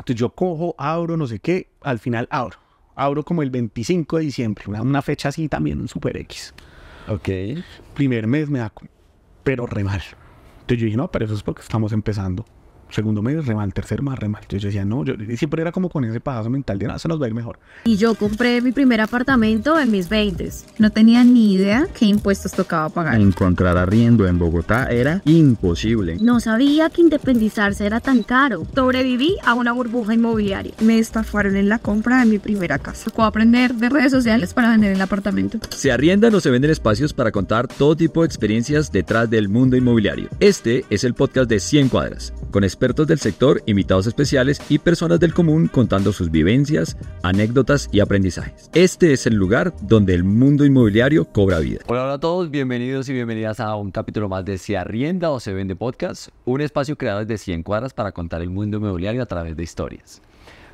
Entonces yo cojo, abro, no sé qué, al final abro. Abro como el 25 de diciembre, una, fecha así también, un super X. Ok. Primer mes me da, pero re mal. Entonces yo dije, no, pero eso es porque estamos empezando segundo mes, re mal, tercer más, re mal. Yo, decía, no, yo siempre era como con ese pedazo mental de nada, se nos va a ir mejor. Y yo compré mi primer apartamento en mis 20. No tenía ni idea qué impuestos tocaba pagar. Encontrar arriendo en Bogotá era imposible. No sabía que independizarse era tan caro. Sobreviví a una burbuja inmobiliaria. Me estafaron en la compra de mi primera casa. Puedo aprender de redes sociales para vender el apartamento. Se arriendan o se venden espacios para contar todo tipo de experiencias detrás del mundo inmobiliario. Este es el podcast de 100 cuadras, con expertos del sector, invitados especiales y personas del común contando sus vivencias, anécdotas y aprendizajes. Este es el lugar donde el mundo inmobiliario cobra vida. Hola, hola a todos, bienvenidos y bienvenidas a un capítulo más de Se Arrienda o Se Vende Podcast, un espacio creado desde 100 cuadras para contar el mundo inmobiliario a través de historias.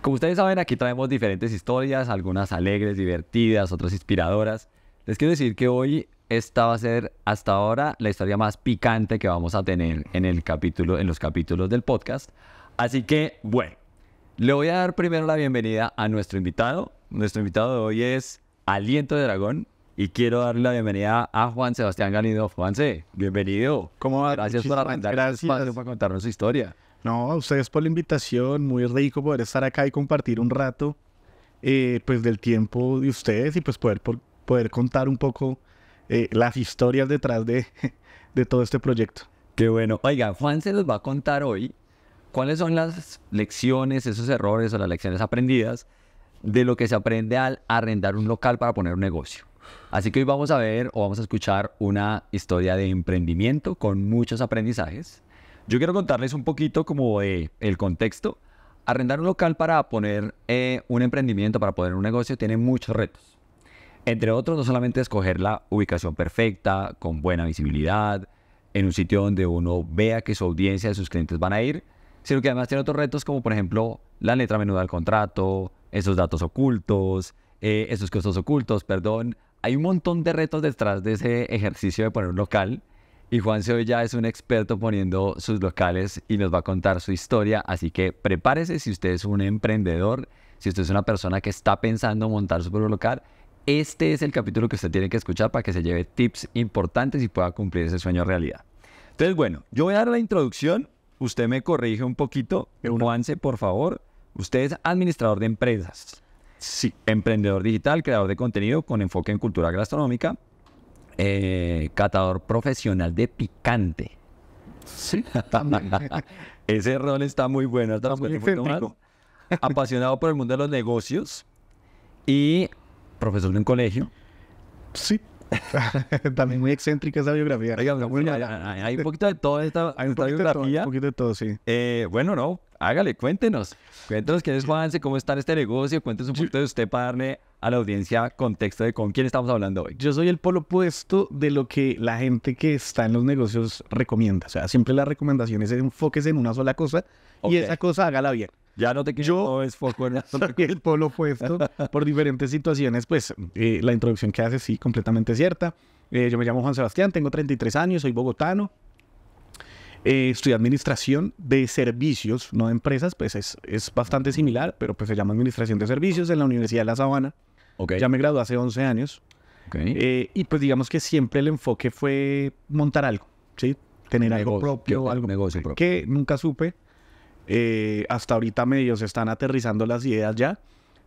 Como ustedes saben, aquí traemos diferentes historias, algunas alegres, divertidas, otras inspiradoras. Les quiero decir que hoy esta va a ser hasta ahora la historia más picante que vamos a tener en el capítulo, en los capítulos del podcast. Así que, bueno, le voy a dar primero la bienvenida a nuestro invitado. Nuestro invitado de hoy es Aliento de Dragón y quiero darle la bienvenida a Juan Sebastián Galindo. Juanse, bienvenido. ¿Cómo va? Gracias por arrancar. Este gracias por contarnos su historia. No, a ustedes por la invitación. Muy rico poder estar acá y compartir un rato, eh, pues del tiempo de ustedes y pues poder poder contar un poco eh, las historias detrás de, de todo este proyecto. Qué bueno. Oiga, Juan se los va a contar hoy cuáles son las lecciones, esos errores o las lecciones aprendidas de lo que se aprende al arrendar un local para poner un negocio. Así que hoy vamos a ver o vamos a escuchar una historia de emprendimiento con muchos aprendizajes. Yo quiero contarles un poquito como el contexto. Arrendar un local para poner eh, un emprendimiento, para poner un negocio, tiene muchos retos. Entre otros, no solamente escoger la ubicación perfecta, con buena visibilidad, en un sitio donde uno vea que su audiencia y sus clientes van a ir, sino que además tiene otros retos como por ejemplo la letra menuda del contrato, esos datos ocultos, eh, esos costos ocultos, perdón. Hay un montón de retos detrás de ese ejercicio de poner un local y Juan hoy ya es un experto poniendo sus locales y nos va a contar su historia, así que prepárese si usted es un emprendedor, si usted es una persona que está pensando montar su propio local, este es el capítulo que usted tiene que escuchar para que se lleve tips importantes y pueda cumplir ese sueño realidad. Entonces, bueno, yo voy a dar la introducción. Usted me corrige un poquito. Juanse, por favor. Usted es administrador de empresas. Sí. Emprendedor digital, creador de contenido con enfoque en cultura gastronómica. Eh, catador profesional de picante. Sí. Ese rol está muy bueno. Está muy apasionado por el mundo de los negocios y profesor de un colegio. Sí. También muy excéntrica esa biografía. hay, un poquito de todo esta, hay un biografía. De todo, sí. Eh, bueno, no, hágale, cuéntenos. Cuéntenos quién es Juanse, cómo está en este negocio, cuéntenos un poquito de usted para darle a la audiencia contexto de con quién estamos hablando hoy. Yo soy el polo opuesto de lo que la gente que está en los negocios recomienda. O sea, siempre la recomendación es enfóquese en una sola cosa y esa cosa hágala bien. Ya no te quiero foco en el polo opuesto por diferentes situaciones. Pues eh, la introducción que hace sí, completamente cierta. Eh, yo me llamo Juan Sebastián, tengo 33 años, soy bogotano. Eh, administración de servicios, no de empresas, pues es, es bastante similar, pero pues se llama administración de servicios en la Universidad de La Sabana. Okay. Ya me gradué hace 11 años. Okay. Eh, y pues digamos que siempre el enfoque fue montar algo, ¿sí? Tener algo propio, algo negocio propio. que nunca supe eh, hasta ahorita medio se están aterrizando las ideas ya,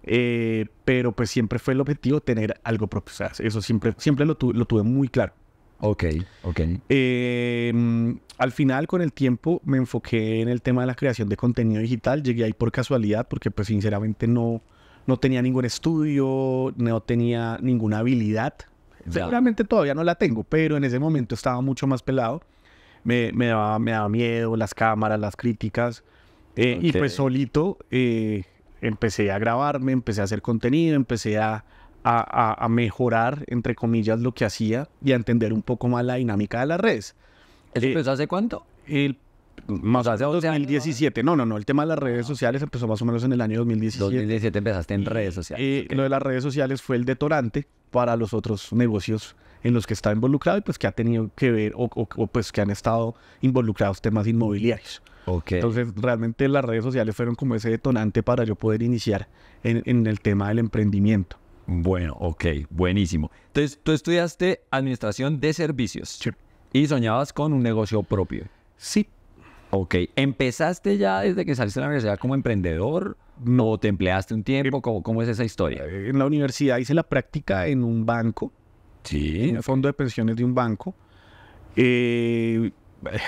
eh, pero pues siempre fue el objetivo tener algo propio. O sea, eso siempre, siempre lo, tuve muy claro. Ok, ok. Eh, mm, al final, con el tiempo, me enfoqué en el tema de la creación de contenido digital. Llegué ahí por casualidad, porque pues sinceramente no, no tenía ningún estudio, no tenía ninguna habilidad. Seguramente todavía no la tengo, pero en ese momento estaba mucho más pelado. Me, me, me daba miedo las cámaras, las críticas. Eh, y pues solito eh, empecé a grabarme, empecé a hacer contenido, empecé a, mejorar, entre comillas, lo que hacía y a entender un poco más la dinámica de las redes. ¿Eso eh, empezó hace cuánto? El, más o menos 2017. No, no, no. El tema de las redes ah. sociales empezó más o menos en el año 2017. 2017 empezaste en redes sociales. Lo de las redes sociales fue el detonante para los otros negocios en los que estaba involucrado y pues que ha tenido que ver o pues que han estado involucrados temas inmobiliarios. Entonces, realmente las redes sociales fueron como ese detonante para yo poder iniciar en, el tema del emprendimiento. Bueno, ok, buenísimo. Entonces, tú estudiaste administración de servicios y soñabas con un negocio propio. Sí. Ok, ¿empezaste ya desde que saliste de la universidad como emprendedor? ¿No te empleaste un tiempo? Em, ¿Cómo, cómo es esa historia? Eh, en la universidad hice la práctica en un banco. Sí. En el fondo de pensiones de un banco. Eh,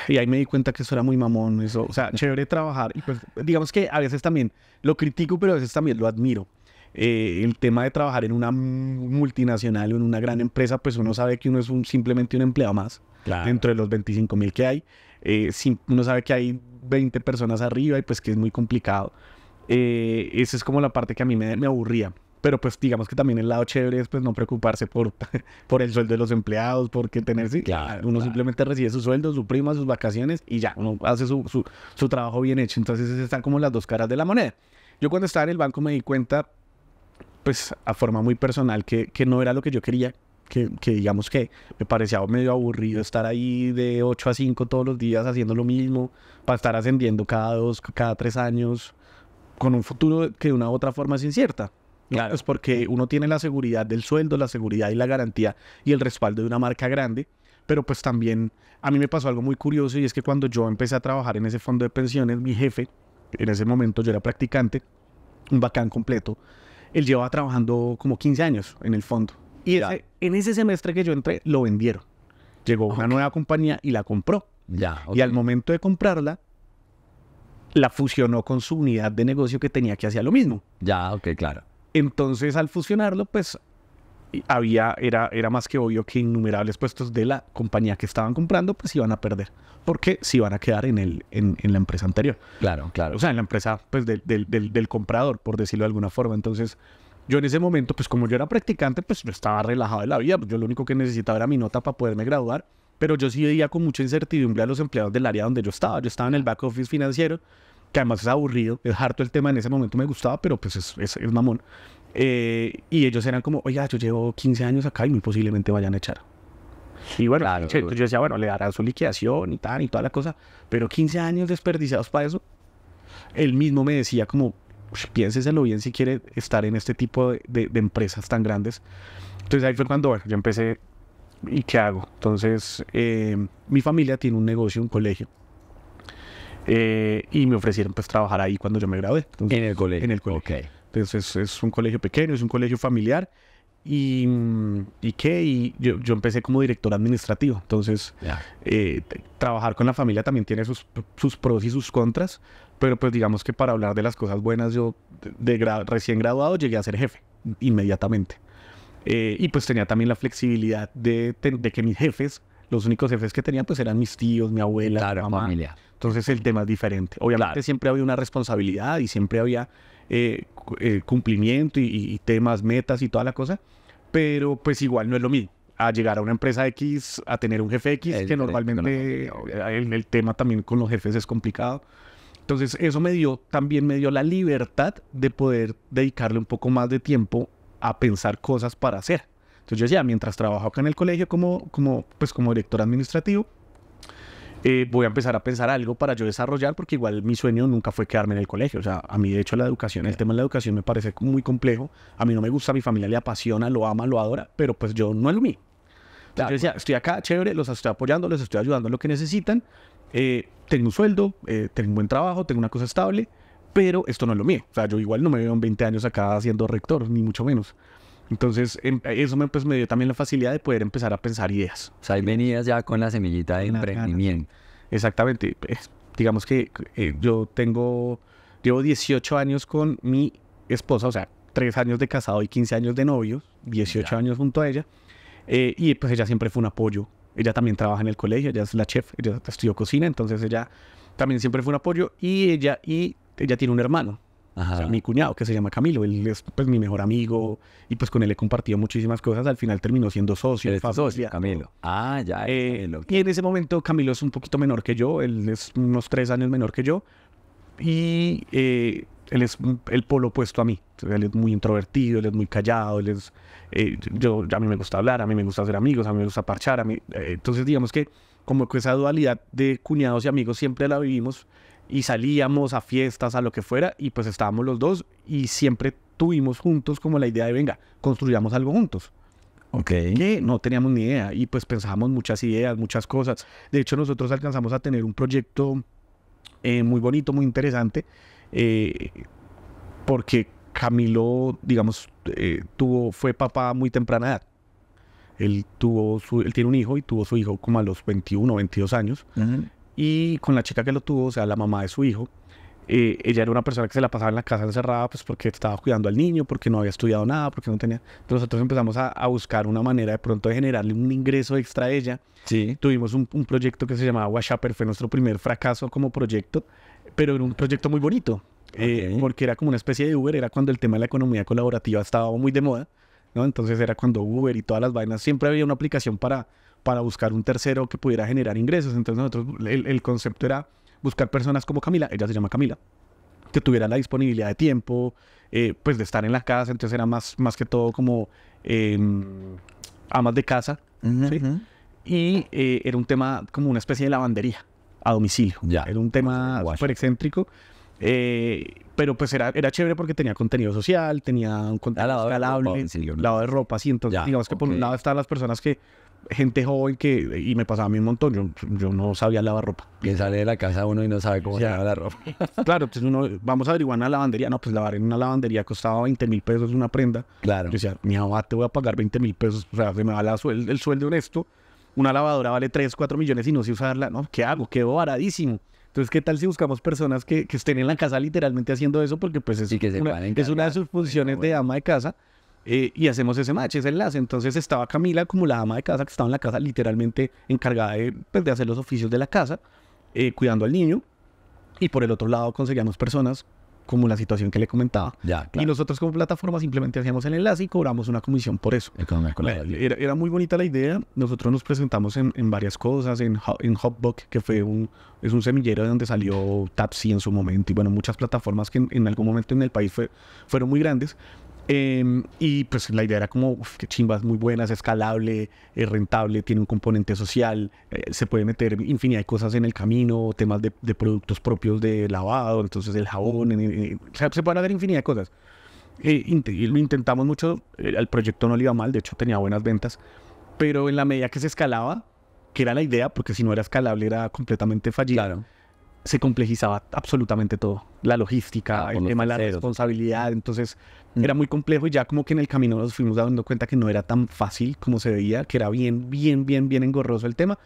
y ahí me di cuenta que eso era muy mamón, eso, o sea, chévere trabajar. Y pues, digamos que a veces también lo critico, pero a veces también lo admiro. Eh, el tema de trabajar en una multinacional o en una gran empresa, pues uno sabe que uno es simplemente un empleado más dentro de los 25 mil que hay. Eh, uno sabe que hay 20 personas arriba y pues que es muy complicado. Eh, esa es como la parte que a mí me, me aburría. Pero pues digamos que también el lado chévere es pues no preocuparse por, por el sueldo de los empleados, porque tener... Sí, ah, uno simplemente recibe su sueldo, su prima, sus vacaciones y ya, uno hace su, su, trabajo bien hecho. Entonces están como las dos caras de la moneda. Yo cuando estaba en el banco me di cuenta, pues a forma muy personal, que, que no era lo que yo quería, que, que, digamos que me parecía medio aburrido estar ahí de 8 a 5 todos los días haciendo lo mismo, para estar ascendiendo cada dos, cada tres años, con un futuro que de una u otra forma es incierta. Claro. Es porque uno tiene la seguridad del sueldo, la seguridad y la garantía y el respaldo de una marca grande. Pero pues también a mí me pasó algo muy curioso y es que cuando yo empecé a trabajar en ese fondo de pensiones, mi jefe, en ese momento yo era practicante, un bacán completo, él llevaba trabajando como 15 años en el fondo. Y en ese semestre que yo entré, lo vendieron. Llegó una nueva compañía y la compró. Ya, Y al momento de comprarla, la fusionó con su unidad de negocio que tenía que hacer lo mismo. Ya, ok, claro. Entonces, al fusionarlo, pues había, era, era más que obvio que innumerables puestos de la compañía que estaban comprando, pues iban a perder, porque si iban a quedar en, el, en, la empresa anterior. Claro, claro. O sea, en la empresa pues, del, del, del, comprador, por decirlo de alguna forma. Entonces, yo en ese momento, pues como yo era practicante, pues yo estaba relajado de la vida. Yo lo único que necesitaba era mi nota para poderme graduar, pero yo sí veía con mucha incertidumbre a los empleados del área donde yo estaba. Yo estaba en el back office financiero que además es aburrido, es harto el tema, en ese momento me gustaba, pero pues es, es, mamón. Eh, y ellos eran como, oiga, yo llevo 15 años acá y muy posiblemente vayan a echar. Y bueno, pues. yo decía, bueno, le darán su liquidación y tal y toda la cosa, pero 15 años desperdiciados para eso. Él mismo me decía como, piénseselo bien si quiere estar en este tipo de, de, empresas tan grandes. Entonces ahí fue cuando yo empecé, ¿y qué hago? Entonces, eh, mi familia tiene un negocio, un colegio. Eh, y me ofrecieron pues trabajar ahí cuando yo me gradué. en el colegio. En el colegio. Entonces es, un colegio pequeño, es un colegio familiar. Y, mm, y qué, y yo, yo empecé como director administrativo. Entonces, eh, trabajar con la familia también tiene sus, sus pros y sus contras. Pero pues digamos que para hablar de las cosas buenas, yo de, recién graduado llegué a ser jefe inmediatamente. Eh, y pues tenía también la flexibilidad de, de, que mis jefes, los únicos jefes que tenía, pues eran mis tíos, mi abuela, claro, mi familia. Entonces el tema es diferente. Obviamente siempre había una responsabilidad y siempre había eh, eh, cumplimiento y, temas, metas y toda la cosa, pero pues igual no es lo mismo a llegar a una empresa X, a tener un jefe X, que normalmente en eh, el, tema también con los jefes es complicado. Entonces eso me dio, también me dio la libertad de poder dedicarle un poco más de tiempo a pensar cosas para hacer. Entonces yo decía, mientras trabajo acá en el colegio como, como, pues como director administrativo, eh, voy a empezar a pensar algo para yo desarrollar, porque igual mi sueño nunca fue quedarme en el colegio. O sea, a mí, de hecho, la educación, el tema de la educación me parece muy complejo. A mí no me gusta, mi familia le apasiona, lo ama, lo adora, pero pues yo no es O sea, yo decía, estoy acá, chévere, los estoy apoyando, les estoy ayudando en lo que necesitan. Eh, tengo un sueldo, eh, tengo un buen trabajo, tengo una cosa estable, pero esto no es lo mío. O sea, yo igual no me veo en 20 años acá siendo rector, ni mucho menos. Entonces, em, eso me, pues, me dio también la facilidad de poder empezar a pensar ideas. O sea, ahí venías ya con la semillita de emprendimiento. Exactamente. digamos que eh, yo tengo, llevo 18 años con mi esposa, o sea, 3 años de casado y 15 años de novios, 18 años junto a ella. Eh, y pues ella siempre fue un apoyo. Ella también trabaja en el colegio, ella es la chef, ella estudió cocina, entonces ella también siempre fue un apoyo. Y ella, y ella tiene un hermano, mi cuñado, que se llama Camilo, él es pues mi mejor amigo y pues con él he compartido muchísimas cosas. Al final terminó siendo socio, Camilo. Ah, ya. Eh, y en ese momento Camilo es un poquito menor que yo, él es unos tres años menor que yo y eh, él es el polo opuesto a mí. Él es muy introvertido, él es muy callado, él es... Eh, yo, a mí me gusta hablar, a mí me gusta hacer amigos, a mí me gusta parchar, a mí... entonces digamos que como que esa dualidad de cuñados y amigos siempre la vivimos y salíamos a fiestas, a lo que fuera, y pues estábamos los dos y siempre tuvimos juntos como la idea de, venga, construyamos algo juntos. Ok. no teníamos ni idea y pues pensábamos muchas ideas, muchas cosas. De hecho, nosotros alcanzamos a tener un proyecto eh, muy bonito, muy interesante, eh, porque Camilo, digamos, eh, tuvo, fue papá muy temprana edad. Él, tuvo él tiene un hijo y tuvo su hijo como a los 21, 22 años. Ajá y con la chica que lo tuvo, o sea, la mamá de su hijo, eh, ella era una persona que se la pasaba en la casa encerrada, pues porque estaba cuidando al niño, porque no había estudiado nada, porque no tenía. Entonces nosotros empezamos a, buscar una manera de pronto de generarle un ingreso extra a ella. Sí. Tuvimos un, proyecto que se llamaba Washapper, fue nuestro primer fracaso como proyecto, pero era un proyecto muy bonito, eh, porque era como una especie de Uber, era cuando el tema de la economía colaborativa estaba muy de moda, ¿no? Entonces era cuando Uber y todas las vainas, siempre había una aplicación para para buscar un tercero que pudiera generar ingresos. Entonces nosotros, el, concepto era buscar personas como Camila, ella se llama Camila, que tuviera la disponibilidad de tiempo, eh, pues de estar en la casa, entonces era más, más que todo como em, amas de casa, y eh, era un tema como una especie de lavandería a domicilio, era un tema súper excéntrico. Eh, pero pues era, era chévere porque tenía contenido social, tenía un contenido lavado de ropa, sí, entonces digamos que por un lado estaban las personas que gente joven que, y me pasaba a mí un montón, yo, yo no sabía lavar ropa. Que sale de la casa uno y no sabe cómo lavar se la ropa. claro, entonces pues uno, vamos a averiguar una lavandería, no, pues lavar en una lavandería costaba 20 mil pesos una prenda. Claro. Yo decía, mi mamá te voy a pagar 20 mil pesos, o sea, se me va la el sueldo honesto, una lavadora vale 3, 4 millones y no sé usarla, no, ¿qué hago? Quedó varadísimo. Entonces, ¿qué tal si buscamos personas que, que, estén en la casa literalmente haciendo eso? Porque pues es, que una, es una de sus pues, funciones de ama de casa eh, y hacemos ese match, ese enlace. Entonces estaba Camila como la ama de casa que estaba en la casa literalmente encargada de, pues, hacer los oficios de la casa, eh, cuidando al niño. Y por el otro lado conseguíamos personas como la situación que le comentaba. Y nosotros como plataforma simplemente hacíamos el enlace y cobramos una comisión por eso. Era, muy bonita la idea. Nosotros nos presentamos en, varias cosas, en, en que fue un, es un semillero de donde salió Tapsi en su momento, y bueno, muchas plataformas que en, algún momento en el país fueron muy grandes. Em, y pues la idea era como, uf, qué chimbas, muy buenas, escalable, es rentable, tiene un componente social, eh, se puede meter infinidad de cosas en el camino, temas de, productos propios de lavado, entonces el jabón, se pueden hacer infinidad de cosas. Eh, lo intentamos mucho, el eh, proyecto no le iba mal, de hecho tenía buenas ventas, pero en la medida que se escalaba, que era la idea, porque si no era escalable era completamente fallido se complejizaba absolutamente todo. La logística, ah, el tema de la responsabilidad. Entonces, mm. era muy complejo y ya como que en el camino nos fuimos dando cuenta que no era tan fácil como se veía, que era bien, bien, bien, bien engorroso el tema.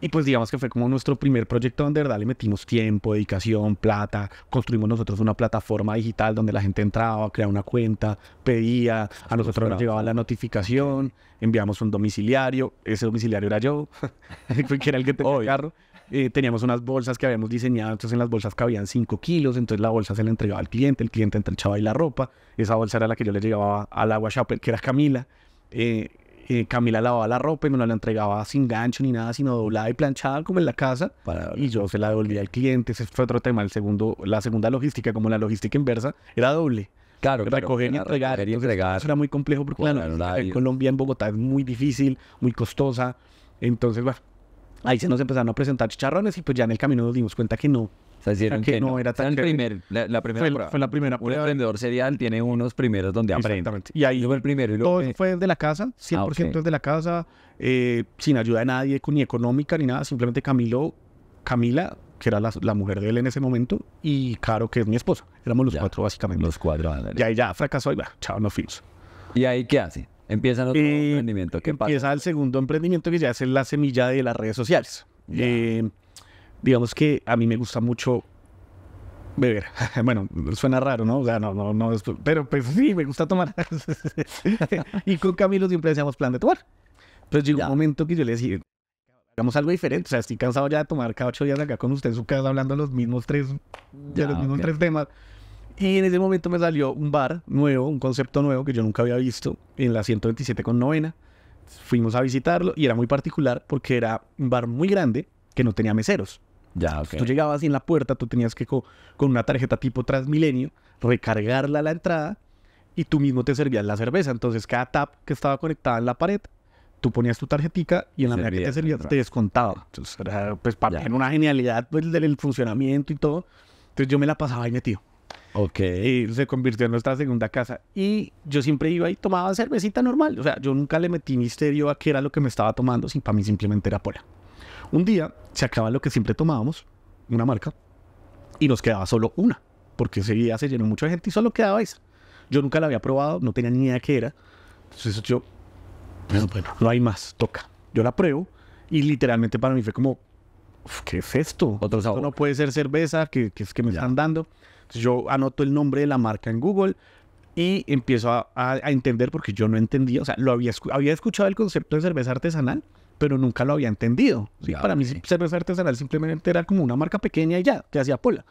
Y pues digamos que fue como nuestro primer proyecto donde verdad le metimos tiempo, dedicación, plata. Construimos nosotros una plataforma digital donde la gente entraba, creaba una cuenta, pedía, a nosotros nos llegaba la notificación, enviamos un domiciliario, ese domiciliario era yo, que era el que tenía el carro. Eh, teníamos unas bolsas que habíamos diseñado, entonces en las bolsas cabían 5 kilos, entonces la bolsa se la entregaba al cliente, el cliente entrenchaba ahí la ropa, esa bolsa era la que yo le llevaba al agua chapel, que era Camila. Eh, eh, Camila lavaba la ropa y me la entregaba sin gancho ni nada, sino doblada y planchada como en la casa. Y yo se la devolvía al cliente. Ese fue otro tema. El segundo, la segunda logística, como la logística inversa, era doble. Claro, recoger y entregar. Eso era muy complejo porque en Colombia, en Bogotá, es muy difícil, muy costosa. Entonces, bueno, ahí se nos empezaron a presentar chicharrones y pues ya en el camino nos dimos cuenta que no. O sea, que, no era tan el primer, la, primera fue, la primera Un emprendedor serial tiene unos primeros donde aprende. Exactamente. Y ahí fue el primero. fue de la casa, 100% de desde la casa, ah, eh, sin ayuda de nadie, ni económica ni nada. Simplemente Camilo, Camila, que era la, mujer de él en ese momento, y Caro, que es mi esposa. Éramos los cuatro básicamente. Los cuatro. Y ahí ya fracasó y va, chao, no fuimos. ¿Y ahí qué hace? Empieza el segundo emprendimiento que ya es la semilla de las redes sociales. Eh, digamos que a mí me gusta mucho beber. Bueno, suena raro, ¿no? O sea, no, no, no, pero pues sí, me gusta tomar. y con Camilo siempre decíamos plan de tomar. Pero pues llegó un momento que yo le decía, hagamos algo diferente. O sea, estoy cansado ya de tomar cada ocho días acá con usted en su casa hablando los mismos tres, de los mismos tres temas. Y en ese momento me salió un bar nuevo, un concepto nuevo que yo nunca había visto en la 127 con novena. Fuimos a visitarlo y era muy particular porque era un bar muy grande que no tenía meseros. Ya, Tú llegabas y en la puerta tú tenías que con una tarjeta tipo Transmilenio recargarla a la entrada y tú mismo te servías la cerveza. Entonces cada tap que estaba conectada en la pared, tú ponías tu tarjetica y en la medida que te servía te descontaba. Pues, era una genialidad pues, del, funcionamiento y todo. Entonces yo me la pasaba ahí metido. Ok. se convirtió en nuestra segunda casa. Y yo siempre iba y tomaba cervecita normal. O sea, yo nunca le metí misterio a qué era lo que me estaba tomando, si para mí simplemente era pola. Un día se acaba lo que siempre tomábamos, una marca, y nos quedaba solo una, porque ese día se llenó mucha gente y solo quedaba esa. Yo nunca la había probado, no tenía ni idea qué era. Entonces yo, bueno, no hay más, toca. Yo la pruebo y literalmente para mí fue como, ¿qué es esto? Otro sabor. no puede ser cerveza, que, es que me están dando. Yo anoto el nombre de la marca en Google y empiezo a, entender porque yo no entendía, o sea, lo había, escuchado el concepto de cerveza artesanal, pero nunca lo había entendido. Para mí cerveza artesanal simplemente era como una marca pequeña y ya, que hacía pola.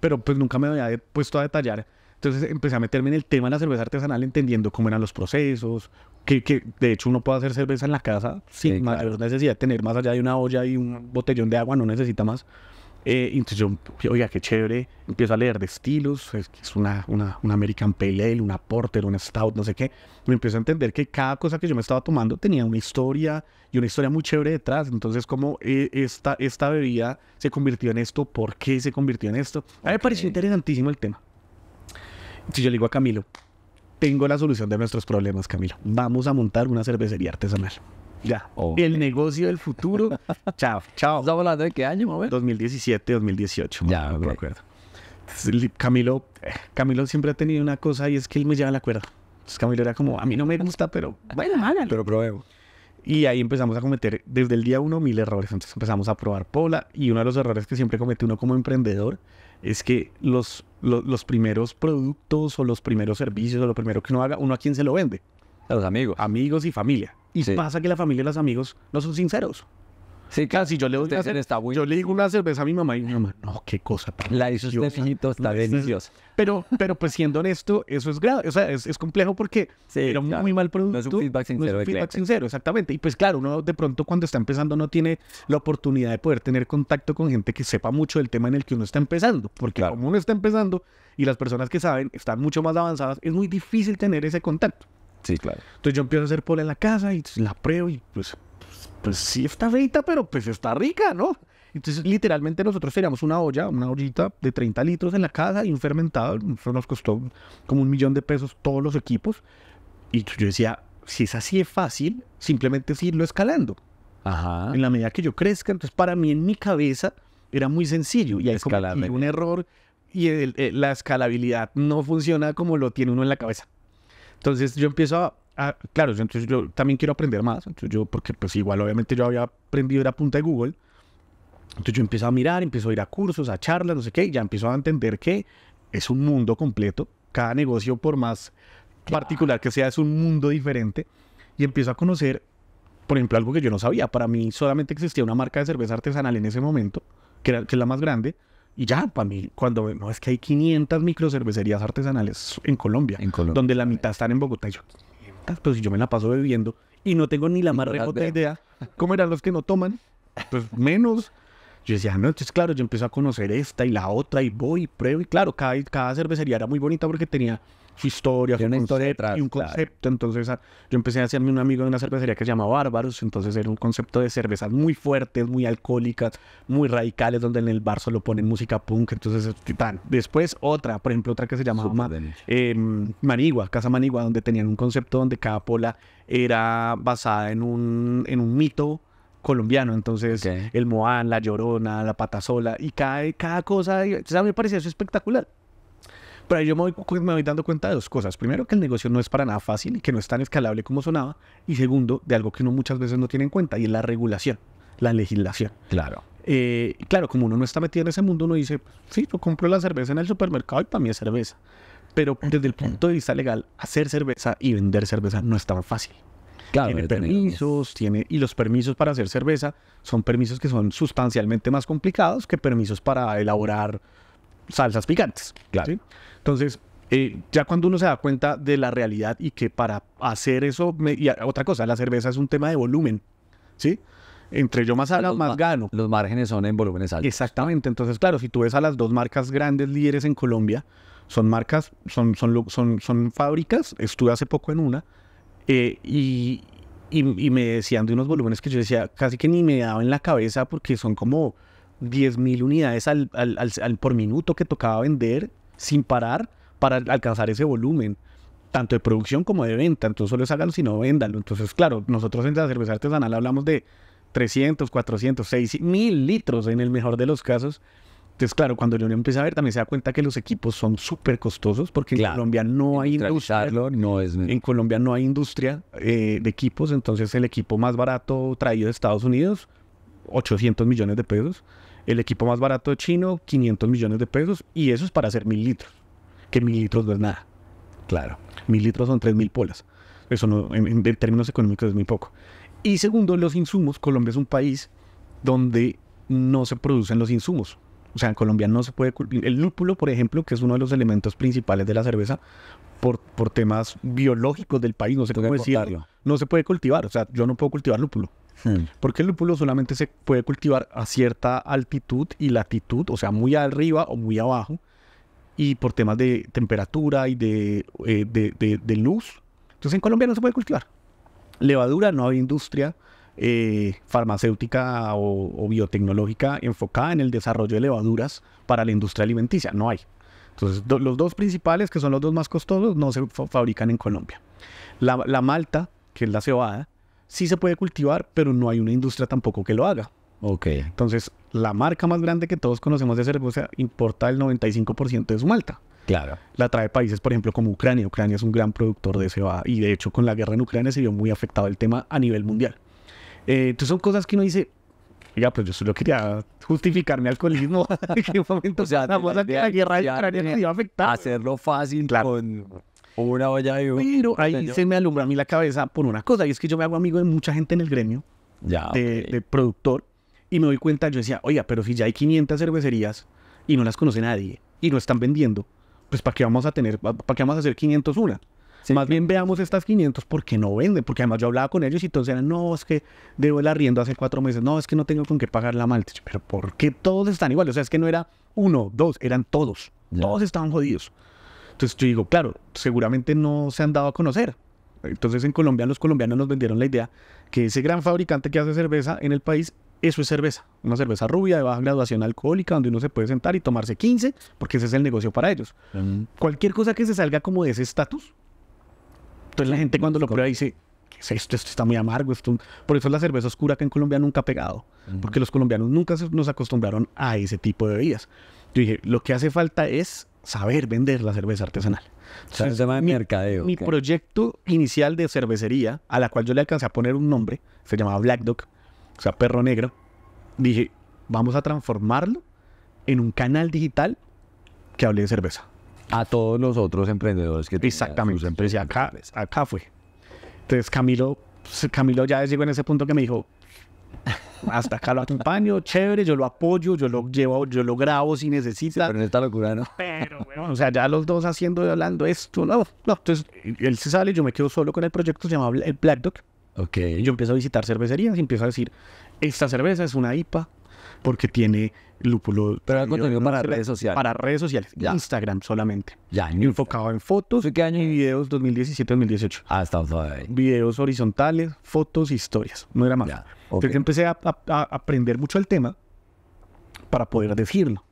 Pero pues nunca me había puesto a detallar. Entonces empecé a meterme en el tema de la cerveza artesanal, entendiendo cómo eran los procesos, que, de hecho uno puede hacer cerveza en la casa sin necesidad de tener más allá de una olla y un botellón de agua, no necesita más. Eh, entonces yo, oiga, qué chévere, empiezo a leer de estilos, es, una, una, una, American Pale Ale, una Porter, una Stout, no sé qué. Me empiezo a entender que cada cosa que yo me estaba tomando tenía una historia y una historia muy chévere detrás. Entonces, como eh, esta, esta bebida se convirtió en esto, por qué se convirtió en esto. A mí me pareció interesantísimo el tema. Entonces yo le digo a Camilo, tengo la solución de nuestros problemas, Camilo. Vamos a montar una cervecería artesanal. Ya. El negocio del futuro. chao, chao. ¿Estamos hablando de qué año, mover? 2017, 2018. Ya, me acuerdo. Camilo, eh, Camilo siempre ha tenido una cosa y es que él me lleva la cuerda. Entonces Camilo era como, a mí no me gusta, pero bueno, hágalo. Pero probemos. Y ahí empezamos a cometer desde el día uno mil errores. Entonces empezamos a probar Pola y uno de los errores que siempre comete uno como emprendedor es que los, los, primeros productos o los primeros servicios o lo primero que uno haga, uno a quién se lo vende. A los amigos. Amigos y familia. Y pasa que la familia y los amigos no son sinceros. Sí, casi ah, yo le doy una yo le digo una cerveza a mi mamá y mi mamá, no, qué cosa. la hizo está deliciosa. Pero, pero pues siendo honesto, eso es grave, o sea, es, complejo porque era muy mal producto. No es un feedback sincero. feedback sincero, exactamente. Y pues claro, uno de pronto cuando está empezando no tiene la oportunidad de poder tener contacto con gente que sepa mucho del tema en el que uno está empezando, porque como uno está empezando y las personas que saben están mucho más avanzadas, es muy difícil tener ese contacto. Sí, claro. Entonces yo empiezo a hacer pola en la casa y la pruebo y pues, pues, sí está feita, pero pues está rica, ¿no? Entonces, literalmente nosotros teníamos una olla, una ollita de 30 litros en la casa y un fermentado. Eso nos costó como un millón de pesos todos los equipos. Y yo decía, si es así de fácil, simplemente es irlo escalando. Ajá. En la medida que yo crezca. Entonces, para mí, en mi cabeza, era muy sencillo. Y ahí un error y eh, la escalabilidad no funciona como lo tiene uno en la cabeza. Entonces yo empiezo a, claro, entonces yo también quiero aprender más, entonces yo, porque pues igual obviamente yo había aprendido era punta de Google, entonces yo empiezo a mirar, empiezo a ir a cursos, a charlas, no sé qué, ya empiezo a entender que es un mundo completo, cada negocio por más particular que sea es un mundo diferente, y empiezo a conocer, por ejemplo, algo que yo no sabía, para mí solamente existía una marca de cerveza artesanal en ese momento, que, era, que es la más grande, y ya, para mí, cuando vemos es que hay 500 microcervecerías artesanales en Colombia, donde la mitad están en Bogotá, y yo, pues si yo me la paso bebiendo y no tengo ni la más remota idea cómo eran los que no toman, pues menos. Yo decía, ah, no, entonces claro, yo empecé a conocer esta y la otra y voy y pruebo. Y claro, cada, cada cervecería era muy bonita porque tenía su historia, su una historia y un concepto. Entonces yo empecé a hacerme un amigo de una cervecería que se llama Bárbaros, entonces era un concepto de cervezas muy fuertes, muy alcohólicas, muy radicales, donde en el bar solo ponen música punk, entonces es titán. Después otra, por ejemplo, otra que se llama em, Manigua, Casa Manigua, donde tenían un concepto donde cada pola era basada en un, en un mito colombiano. Entonces, el Moán, la Llorona, la Patasola, y cada, cada cosa, me parecía eso espectacular. Pero yo me voy, dando cuenta de dos cosas. Primero, que el negocio no es para nada fácil y que no es tan escalable como sonaba. Y segundo, de algo que uno muchas veces no tiene en cuenta y es la regulación, la legislación. Claro. Eh, claro, como uno no está metido en ese mundo, uno dice, sí, yo compro la cerveza en el supermercado y para mí es cerveza. Pero desde el punto de vista legal, hacer cerveza y vender cerveza no es tan fácil tiene permisos, tiene, y los permisos para hacer cerveza son permisos que son sustancialmente más complicados que permisos para elaborar salsas picantes. Claro. Entonces, eh, ya cuando uno se da cuenta de la realidad y que para hacer eso, y otra cosa, la cerveza es un tema de volumen, ¿sí? Entre yo más hablo, más gano. Los márgenes son en volúmenes altos. Exactamente. Entonces, claro, si tú ves a las dos marcas grandes líderes en Colombia, son marcas, son, son, son fábricas, estuve hace poco en una, eh, y, me decían de unos volúmenes que yo decía, casi que ni me daba en la cabeza porque son como 10.000 unidades al, por minuto que tocaba vender sin parar para alcanzar ese volumen, tanto de producción como de venta. Entonces solo es hágalo si no véndalo. Entonces, claro, nosotros en la cerveza artesanal hablamos de 300, 400, 6.000 mil litros en el mejor de los casos. Entonces, claro, cuando uno empieza a ver, también se da cuenta que los equipos son súper costosos porque en Colombia no hay industria. No es... En Colombia no hay industria eh, de equipos, entonces el equipo más barato traído de Estados Unidos, 800 millones de pesos. El equipo más barato chino, 500 millones de pesos. Y eso es para hacer mil litros, que mil litros no es nada. Claro. Mil litros son tres mil polas. Eso no, en términos económicos es muy poco. Y segundo, los insumos. Colombia es un país donde no se producen los insumos. O sea, en Colombia no se puede cultivar El lúpulo, por ejemplo, que es uno de los elementos principales de la cerveza, por, por temas biológicos del país, no se puede no se puede cultivar. O sea, yo no puedo cultivar lúpulo. Hmm. Porque el lúpulo solamente se puede cultivar a cierta altitud y latitud, o sea, muy arriba o muy abajo, y por temas de temperatura y de, eh, de, de luz. Entonces en Colombia no se puede cultivar. Levadura, no hay industria, eh, farmacéutica o, biotecnológica enfocada en el desarrollo de levaduras para la industria alimenticia. No hay. Entonces, los dos principales, que son los dos más costosos, no se fabrican en Colombia. La, malta, que es la cebada, sí se puede cultivar, pero no hay una industria tampoco que lo haga. Entonces, la marca más grande que todos conocemos de cerveza importa el 95% de su malta. Claro. La trae países, por ejemplo, como Ucrania. Ucrania es un gran productor de cebada y de hecho con la guerra en Ucrania se vio muy afectado el tema a nivel mundial. Eh, entonces son cosas que uno dice, Oiga, pues yo solo quería justificar mi alcoholismo. ¿En un momento? O sea, la, guerra de Ucrania iba a afectar. Hacerlo fácil con una olla de Pero ahí se me alumbra a mí la cabeza por una cosa, y es que yo me hago amigo de mucha gente en el gremio de, productor, y me doy cuenta, yo decía, oiga, pero si ya hay 500 cervecerías y no las conoce nadie, y no están vendiendo, pues ¿para qué vamos a tener, para qué vamos a hacer 500 una? Más bien veamos estas 500 porque no venden, porque además yo hablaba con ellos y entonces eran, no, es que debo el arriendo hace cuatro meses, no, es que no tengo con qué pagar la malta. Pero ¿por qué todos están igual? O sea, es que no era uno, dos, eran todos. Todos estaban jodidos. Entonces yo digo, claro, seguramente no se han dado a conocer. Entonces en Colombia los colombianos nos vendieron la idea que ese gran fabricante que hace cerveza en el país, eso es cerveza. Una cerveza rubia de baja graduación alcohólica donde uno se puede sentar y tomarse 15 porque ese es el negocio para ellos. Cualquier cosa que se salga como de ese estatus entonces la gente cuando lo prueba dice, ¿qué esto? está muy amargo. Esto... Por eso la cerveza oscura acá en Colombia nunca ha pegado, porque los colombianos nunca nos acostumbraron a ese tipo de bebidas. Yo dije, lo que hace falta es saber vender la cerveza artesanal. o de mi, mercadeo. Mi proyecto inicial de cervecería, a la cual yo le alcancé a poner un nombre, se llamaba Black Dog, o sea, perro negro, dije, vamos a transformarlo en un canal digital que hable de cerveza a todos los otros emprendedores que Exactamente. Sus acá, acá fue. Entonces Camilo, Camilo ya llegó en ese punto que me dijo, hasta acá lo acompaño, chévere, yo lo apoyo, yo lo llevo, yo lo grabo si necesita. Pero en esta locura, ¿no? Pero, bueno, o sea, ya los dos haciendo y hablando esto, no, no. Entonces, él se sale, yo me quedo solo con el proyecto, se llama el Black Dog. Ok. Yo empiezo a visitar cervecerías y empiezo a decir, esta cerveza es una IPA, porque tiene lúpulo. Pero era contenido eh, para redes sociales. Para redes sociales, Instagram solamente. Ya, Enfocado en fotos ¿Qué año? y videos 2017-2018. Ah, estamos ahí. Videos horizontales, fotos, historias. No era más. Entonces empecé a, aprender mucho el tema para poder decirlo.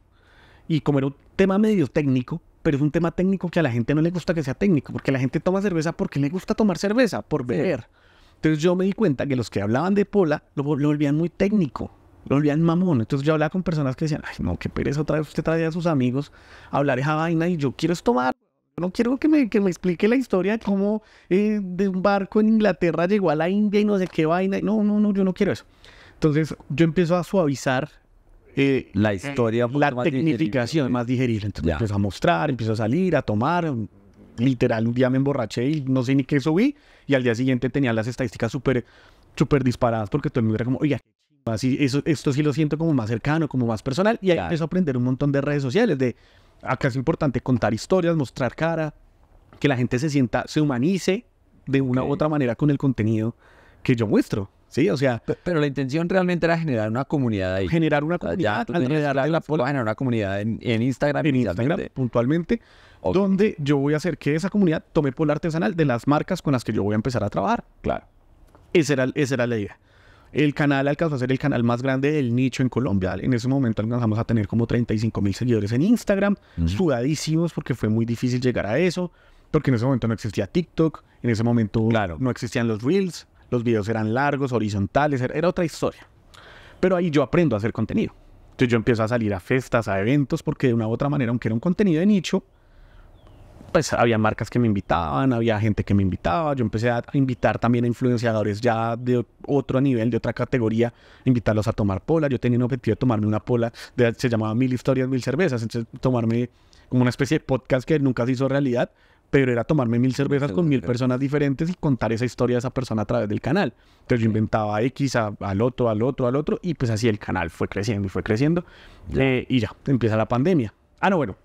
Y como era un tema medio técnico, pero es un tema técnico que a la gente no le gusta que sea técnico, porque la gente toma cerveza porque le gusta tomar cerveza, por beber. Entonces yo me di cuenta que los que hablaban de pola lo volvían muy técnico lo olvidan mamón. Entonces yo hablaba con personas que decían, ay, no, qué pereza, otra vez usted traía a sus amigos a hablar esa vaina y yo quiero esto tomar. No quiero que me, explique la historia de cómo eh, de un barco en Inglaterra llegó a la India y no sé qué vaina. No, no, no, yo no quiero eso. Entonces yo empiezo a suavizar eh, la historia, la más tecnificación más digerible. Entonces ya. empiezo a mostrar, empiezo a salir, a tomar. Literal, un día me emborraché y no sé ni qué subí. Y al día siguiente tenía las estadísticas súper súper disparadas porque todo el mundo era como, oiga, así, eso, esto sí lo siento como más cercano, como más personal. Y ahí empiezo a aprender un montón de redes sociales, de acá es importante contar historias, mostrar cara, que la gente se sienta, se humanice de una u otra manera con el contenido que yo muestro. Sí, o sea. Pero, la intención realmente era generar una comunidad ahí. Generar una comunidad. Ya, generar la, una comunidad en, Instagram. En Instagram, puntualmente. Donde yo voy a hacer que esa comunidad tome polo artesanal de las marcas con las que yo voy a empezar a trabajar. Claro. Esa era, esa era la idea el canal alcanzó a ser el canal más grande del nicho en Colombia. En ese momento alcanzamos a tener como 35 mil seguidores en Instagram, sudadísimos porque fue muy difícil llegar a eso, porque en ese momento no existía TikTok, en ese momento no existían los reels, los videos eran largos, horizontales, era otra historia. Pero ahí yo aprendo a hacer contenido. Entonces yo empiezo a salir a festas, a eventos, porque de una u otra manera, aunque era un contenido de nicho, pues había marcas que me invitaban, había gente que me invitaba, yo empecé a invitar también a influenciadores ya de otro nivel, de otra categoría, invitarlos a tomar pola, yo tenía un objetivo de tomarme una pola, se llamaba Mil Historias, Mil Cervezas, entonces tomarme como una especie de podcast que nunca se hizo realidad, pero era tomarme mil cervezas con mil personas diferentes y contar esa historia de esa persona a través del canal. Entonces yo inventaba X al otro, al otro, al otro, y pues así el canal fue creciendo y fue creciendo. Eh, y ya, empieza la pandemia. Ah, no, bueno,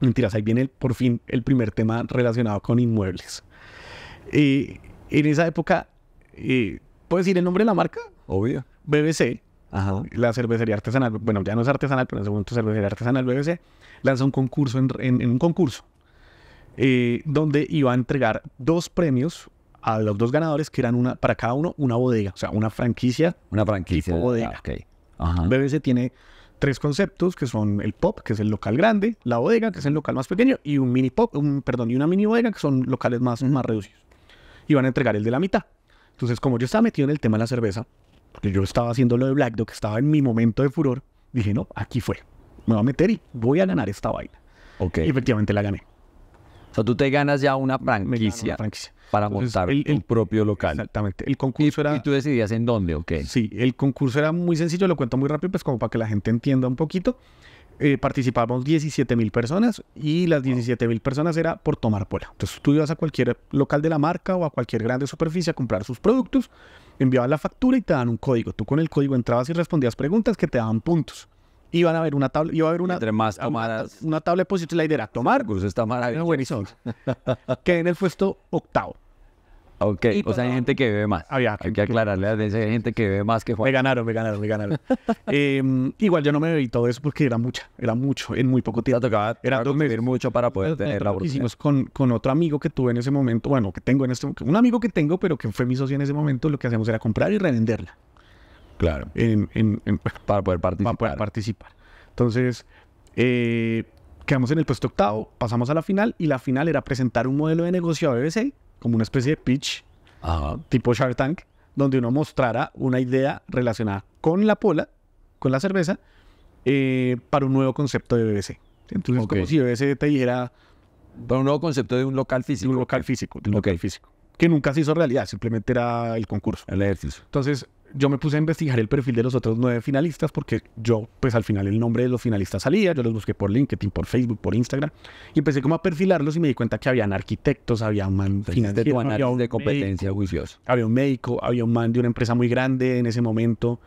Mentiras, ahí viene por fin el primer tema relacionado con inmuebles. Eh, en esa época, eh, ¿puedes decir el nombre de la marca? Obvio. BBC, Ajá. la cervecería artesanal, bueno, ya no es artesanal, pero en ese momento cervecería artesanal BBC, lanza un concurso, en, un concurso, eh, donde iba a entregar dos premios a los dos ganadores, que eran una, para cada uno una bodega, o sea, una franquicia. Una franquicia. Bodega. BBC tiene tres conceptos que son el pop, que es el local grande, la bodega, que es el local más pequeño, y un mini pop, un, perdón, y una mini bodega, que son locales más, más reducidos. Y van a entregar el de la mitad. Entonces, como yo estaba metido en el tema de la cerveza, porque yo estaba haciendo lo de Black Dog, estaba en mi momento de furor, dije, no, aquí fue. Me voy a meter y voy a ganar esta vaina. Ok. Y efectivamente la gané. O sea, tú te ganas ya una franquicia para montar el, propio local. Exactamente. El concurso era. ¿Y tú decidías en dónde o Sí, el concurso era muy sencillo, lo cuento muy rápido, pues como para que la gente entienda un poquito. Participábamos eh, participamos 17 mil personas y las 17 mil personas era por tomar pola. Entonces tú ibas a cualquier local de la marca o a cualquier grande superficie a comprar sus productos, enviabas la factura y te daban un código. Tú con el código entrabas y respondías preguntas que te daban puntos. Iban a haber una tabla, iba a haber una, entre más una, tabla de posiciones, la idea era tomar. Pues está maravilloso. Quedé en el puesto octavo. Ok, o sea, hay gente que bebe más. Ah, hay que, aclararle a hay gente que bebe más que Juan. Me ganaron, me ganaron, me ganaron. Em, igual yo no me bebí todo eso porque era mucha, era mucho, en muy poco tiempo. era todo mucho para poder tener la Hicimos con, otro amigo que tuve en ese momento, bueno, que tengo en este momento, un amigo que tengo, pero que fue mi socio en ese momento, lo que hacíamos era comprar y revenderla. Claro. para poder participar. Para poder participar. Entonces, eh, quedamos en el puesto octavo, pasamos a la final y la final era presentar un modelo de negocio a BBC como una especie de pitch tipo Shark Tank, donde uno mostrara una idea relacionada con la pola, con la cerveza, eh, para un nuevo concepto de BBC. Entonces, como si BBC te dijera... Para un nuevo concepto de un local físico. un local físico, un local físico. Que nunca se hizo realidad, simplemente era el concurso. El ejercicio. Entonces, yo me puse a investigar el perfil de los otros nueve finalistas porque yo, pues al final el nombre de los finalistas salía, yo los busqué por LinkedIn, por Facebook, por Instagram y empecé como a perfilarlos y me di cuenta que habían arquitectos, había un man de, de competencia médico, Había un médico, había un man de una empresa muy grande en ese momento,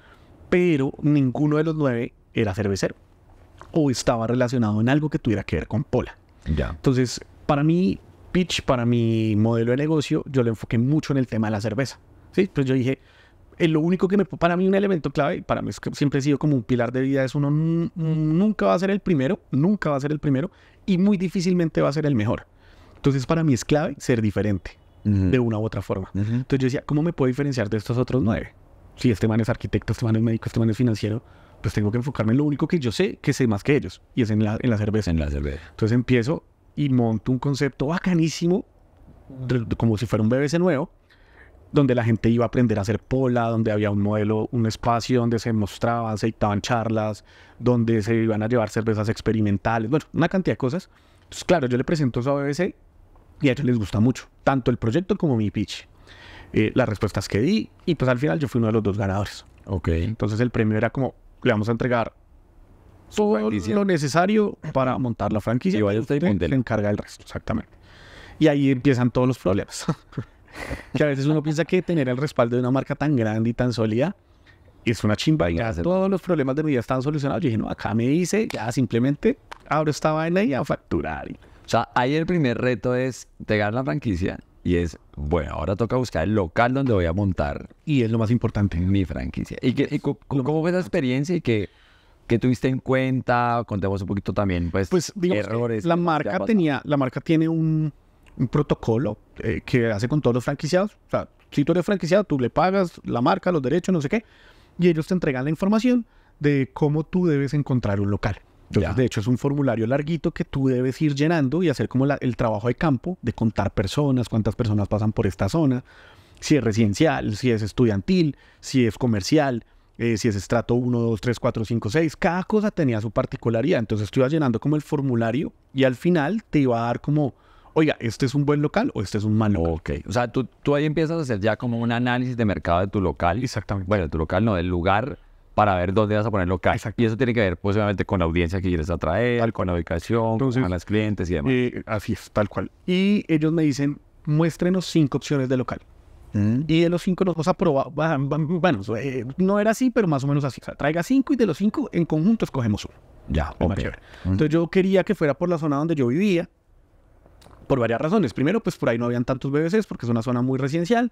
pero ninguno de los nueve era cervecero o estaba relacionado en algo que tuviera que ver con Pola. Ya. Entonces, para mi pitch, para mi modelo de negocio, yo lo enfoqué mucho en el tema de la cerveza. Sí, pues yo dije, eh, lo único que me, para mí un elemento clave, para mí siempre ha sido como un pilar de vida, es uno nunca va a ser el primero, nunca va a ser el primero y muy difícilmente va a ser el mejor. Entonces para mí es clave ser diferente de una u otra forma. Entonces yo decía, ¿cómo me puedo diferenciar de estos otros nueve? Si este man es arquitecto, este man es médico, este man es financiero, pues tengo que enfocarme en lo único que yo sé que sé más que ellos y es en la, en la cerveza. En la cerveza. Entonces empiezo y monto un concepto bacanísimo como si fuera un BBC nuevo donde la gente iba a aprender a hacer pola, donde había un modelo, un espacio donde se mostraban, se dictaban charlas, donde se iban a llevar cervezas experimentales, bueno, una cantidad de cosas. Entonces, claro, yo le presento eso a BBC y a ellos les gusta mucho, tanto el proyecto como mi pitch. Eh, las respuestas que di y pues al final yo fui uno de los dos ganadores. Ok. Entonces el premio era como, le vamos a entregar todo lo necesario para montar la franquicia. Y vaya usted y le encarga el resto, exactamente. Y ahí empiezan todos los problemas. que a veces uno piensa que tener el respaldo de una marca tan grande y tan sólida es una chimba y ya todos los problemas de mi vida están solucionados. Yo dije, no, acá me hice, ya simplemente abro esta vaina y a facturar. O sea, ahí el primer reto es pegar la franquicia y es, bueno, ahora toca buscar el local donde voy a montar. Y es lo más importante. Mi franquicia. ¿Y, que, cómo fue la experiencia y que ¿Qué tuviste en cuenta? Contemos un poquito también, pues, pues errores. La marca tenía, la marca tiene un, un protocolo eh, que hace con todos los franquiciados. O sea, si tú eres franquiciado, tú le pagas la marca, los derechos, no sé qué, y ellos te entregan la información de cómo tú debes encontrar un local. de hecho, es un formulario larguito que tú debes ir llenando y hacer como el trabajo de campo de contar personas, cuántas personas pasan por esta zona, si es residencial, si es estudiantil, si es comercial, eh, si es estrato 1, 2, 3, 4, 5, 6. Cada cosa tenía su particularidad. Entonces, tú ibas llenando como el formulario y al final te iba a dar como oiga, este es un buen local o este es un mal local. Ok, o sea, tú, tú ahí empiezas a hacer ya como un análisis de mercado de tu local. Exactamente. Bueno, de tu local no, del lugar para ver dónde vas a poner local. Exacto. Y eso tiene que ver, pues, obviamente, con la audiencia que quieres atraer, con la ubicación, con las clientes y demás. Eh, así es, tal cual. Y ellos me dicen, muéstrenos cinco opciones de local. Mm. Y de los cinco nos probar. Bueno, eh, no era así, pero más o menos así. O sea, traiga cinco y de los cinco en conjunto escogemos uno. Ya, ok. Mm. Entonces yo quería que fuera por la zona donde yo vivía, por varias razones. Primero, pues por ahí no habían tantos BBCs porque es una zona muy residencial.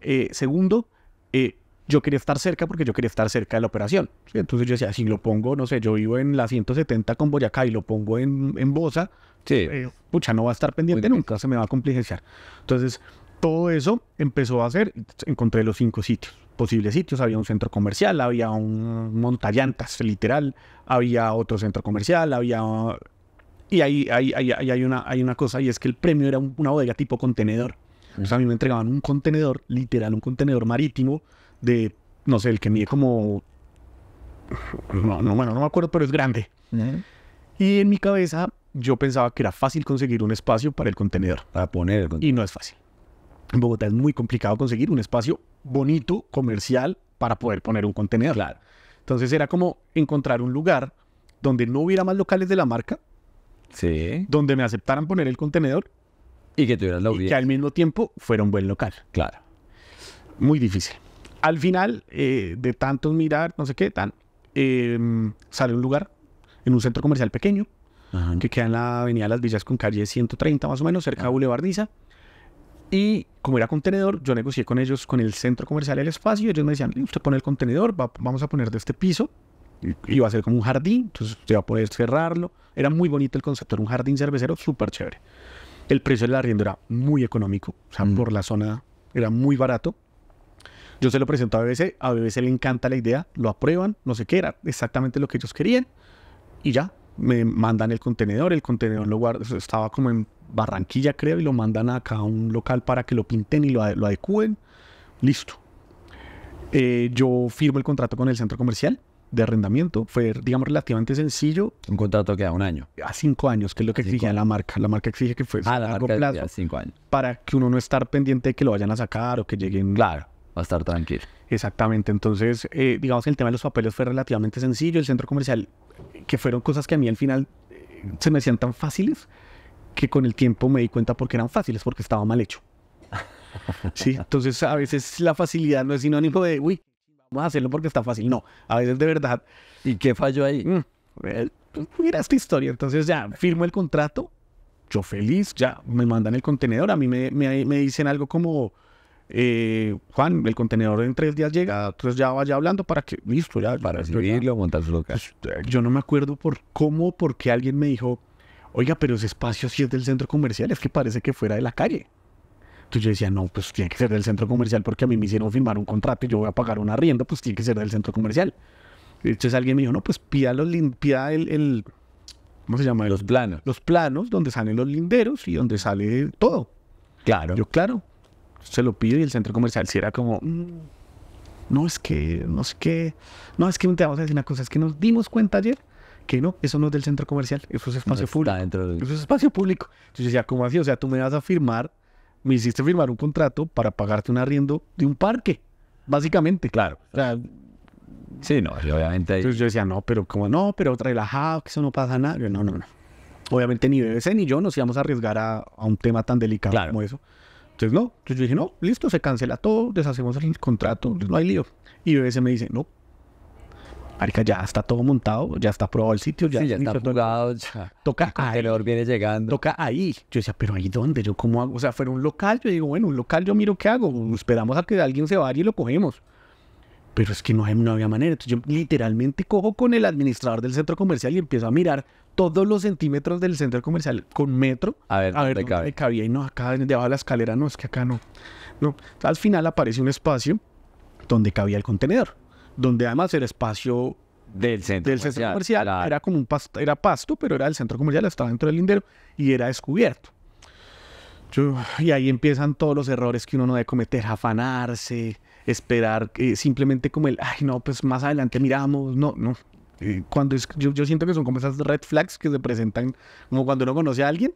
Eh, segundo, eh, yo quería estar cerca porque yo quería estar cerca de la operación. Entonces yo decía, si lo pongo, no sé, yo vivo en la 170 con Boyacá y lo pongo en, Bosa, sí. Eh, pucha, no va a estar pendiente nunca, se me va a compligenciar. Entonces todo eso empezó a hacer, encontré los cinco sitios, posibles sitios, había un centro comercial, había un montallantas, literal, había otro centro comercial, había y ahí, hay, una, hay una cosa, y es que el premio era una bodega tipo contenedor. Entonces a mí me entregaban un contenedor, literal, un contenedor marítimo de, no sé, el que mide como... No, bueno, no me acuerdo, pero es grande. Y en mi cabeza yo pensaba que era fácil conseguir un espacio para el contenedor. Para poner Y no es fácil. En Bogotá es muy complicado conseguir un espacio bonito, comercial, para poder poner un contenedor. Claro. Entonces era como encontrar un lugar donde no hubiera más locales de la marca, donde me aceptaran poner el contenedor. Y que tuvieran la audiencia. que al mismo tiempo fuera un buen local. Claro. Muy difícil. Al final, eh, de tantos mirar, no sé qué, tan, em, sale un lugar en un centro comercial pequeño que queda en la avenida Las Villas con calle 130 más o menos, cerca de ah. Boulevard Niza. Y como era contenedor, yo negocié con ellos, con el centro comercial El Espacio. ellos me decían, usted pone el contenedor, vamos a poner de este piso iba a ser como un jardín, entonces se va a poder cerrarlo. Era muy bonito el concepto, era un jardín cervecero súper chévere. El precio del arriendo era muy económico, o sea, mm. por la zona era muy barato. Yo se lo presento a BBC, a BBC le encanta la idea, lo aprueban, no sé qué, era exactamente lo que ellos querían y ya, me mandan el contenedor, el contenedor lo estaba como en Barranquilla creo y lo mandan acá a un local para que lo pinten y lo, lo adecúen, listo. Eh, yo firmo el contrato con el centro comercial, de arrendamiento fue, digamos, relativamente sencillo. Un contrato que da un año. A cinco años, que es lo que exige la marca. La marca exige que fue ah, a largo plazo. cinco años. Para que uno no estar pendiente de que lo vayan a sacar o que lleguen. Claro, va a estar tranquilo. Exactamente. Entonces, eh, digamos que el tema de los papeles fue relativamente sencillo. El centro comercial, que fueron cosas que a mí al final eh, se me hacían tan fáciles que con el tiempo me di cuenta porque eran fáciles, porque estaba mal hecho. Sí, entonces a veces la facilidad no es sinónimo de, uy, a hacerlo porque está fácil. No, a veces de verdad. ¿Y qué falló ahí? Mm, eh, pues, mira esta historia. Entonces ya firmo el contrato, yo feliz, ya me mandan el contenedor. A mí me, dicen algo como, eh, Juan, el contenedor en tres días llega, entonces ya vaya hablando para que, listo, ya. Para recibirlo, montar su pues, eh, yo no me acuerdo por cómo, porque alguien me dijo, oiga, pero ese espacio sí es del centro comercial, es que parece que fuera de la calle yo decía, no, pues tiene que ser del centro comercial porque a mí me hicieron firmar un contrato y yo voy a pagar una rienda, pues tiene que ser del centro comercial. Entonces alguien me dijo, no, pues pida, los, el, ¿cómo se llama? Los planos. Los planos donde salen los linderos y donde sale todo. Claro. Yo, claro, se lo pido y el centro comercial si era como, mm, no es que, no es que, no es que te vamos a decir una cosa, es que nos dimos cuenta ayer que no, eso no es del centro comercial, eso es espacio público. Eso es espacio público. Entonces yo decía, ¿cómo así? O sea, tú me vas a firmar me hiciste firmar un contrato para pagarte un arriendo de un parque, básicamente. Claro. sí, no, obviamente. Entonces yo decía, no, pero como no, pero relajado, que eso no pasa nada. Yo, no, no, no. Obviamente ni BBC ni yo nos íbamos a arriesgar a, un tema tan delicado como eso. Entonces, no. Entonces yo dije, no, listo, se cancela todo, deshacemos el contrato, no hay lío. Y BBC me dice, no, Marica, ya está todo montado, ya está probado el sitio, ya, sí, está jugado, ya. Toca el contenedor ahí, viene llegando. Toca ahí. Yo decía, pero ahí dónde, yo cómo hago. O sea, fuera un local, yo digo, bueno, un local yo miro qué hago. Esperamos a que alguien se vaya y lo cogemos. Pero es que no, había manera. Entonces yo literalmente cojo con el administrador del centro comercial y empiezo a mirar todos los centímetros del centro comercial con metro. A ver, a ver cabía. Y no, acá debajo de la escalera, no, es que acá no. no. Al final aparece un espacio donde cabía el contenedor donde además el espacio del centro comercial, era como un pasto, era pasto, pero era el centro comercial, estaba dentro del lindero y era descubierto. y ahí empiezan todos los errores que uno no debe cometer, afanarse, esperar, eh, simplemente como el, ay no, pues más adelante miramos, no, no. Eh, cuando yo, yo siento que son como esas red flags que se presentan, como cuando uno conoce a alguien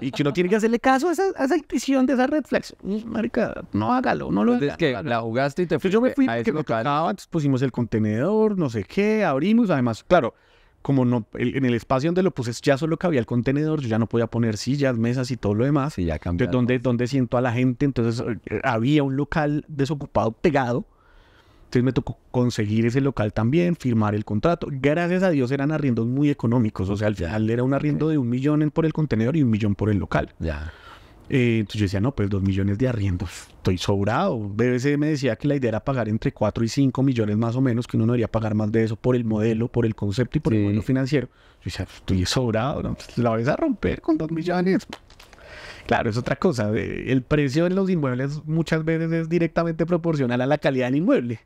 y que uno tiene que hacerle caso a esa, intuición de esa reflexión. no hágalo, no lo hagas. que la jugaste y te fuiste Yo me fui me tocaba, entonces pusimos el contenedor, no sé qué, abrimos. Además, claro, como no, en el espacio donde lo puse ya solo cabía el contenedor, yo ya no podía poner sillas, mesas y todo lo demás. Y ya cambió. Entonces, ¿dónde donde siento a la gente, entonces eh, había un local desocupado pegado entonces me tocó conseguir ese local también, firmar el contrato. Gracias a Dios eran arriendos muy económicos. O sea, al final era un arriendo de un millón por el contenedor y un millón por el local. Ya. Eh, entonces yo decía, no, pues dos millones de arriendos, estoy sobrado. BBC me decía que la idea era pagar entre cuatro y cinco millones más o menos, que uno no debería pagar más de eso por el modelo, por el concepto y por el modelo financiero. Yo decía, estoy sobrado, pues, la vas a romper con dos millones. Claro, es otra cosa. Eh, el precio de los inmuebles muchas veces es directamente proporcional a la calidad del inmueble.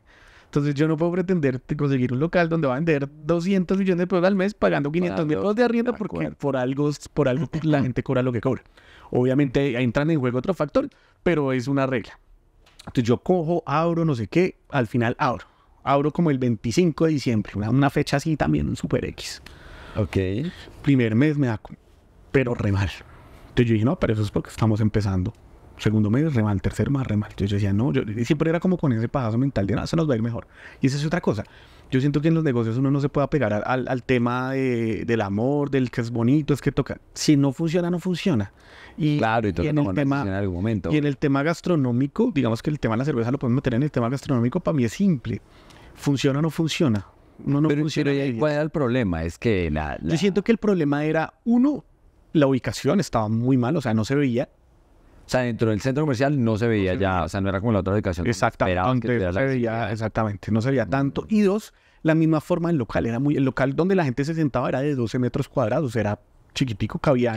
Entonces yo no puedo pretender conseguir un local donde va a vender 200 millones de pesos al mes pagando 500 mil pesos de arriendo porque por algo, por algo pues, la gente cobra lo que cobra. Obviamente entran en juego otro factor, pero es una regla. Entonces yo cojo, abro, no sé qué, al final abro. Abro como el 25 de diciembre, una, fecha así también, un super X. Ok. Primer mes me da, pero re mal. Entonces yo dije, no, pero eso es porque estamos empezando segundo medio remal mal, tercer más, re Yo, decía, no, yo siempre era como con ese pajazo mental de, nada se nos va a ir mejor. Y esa es otra cosa. Yo siento que en los negocios uno no se puede pegar al, tema de, del amor, del que es bonito, es que toca. Si no funciona, no funciona. Y, claro, y, todo en, el tema, en algún momento. Y en el tema gastronómico, digamos que el tema de la cerveza lo podemos meter en el tema gastronómico, para mí es simple. ¿Funciona o no funciona? No, no pero, funciona. ¿cuál era el problema? Es que Yo siento que el problema era, uno, la ubicación estaba muy mal, o sea, no se veía. O sea, dentro del centro comercial no se veía ya, o sea, no era como la otra ubicación. Exactamente, no se veía, exactamente, mm. no se veía tanto. Y dos, la misma forma del local, era muy, el local donde la gente se sentaba era de 12 metros cuadrados, era chiquitico, cabía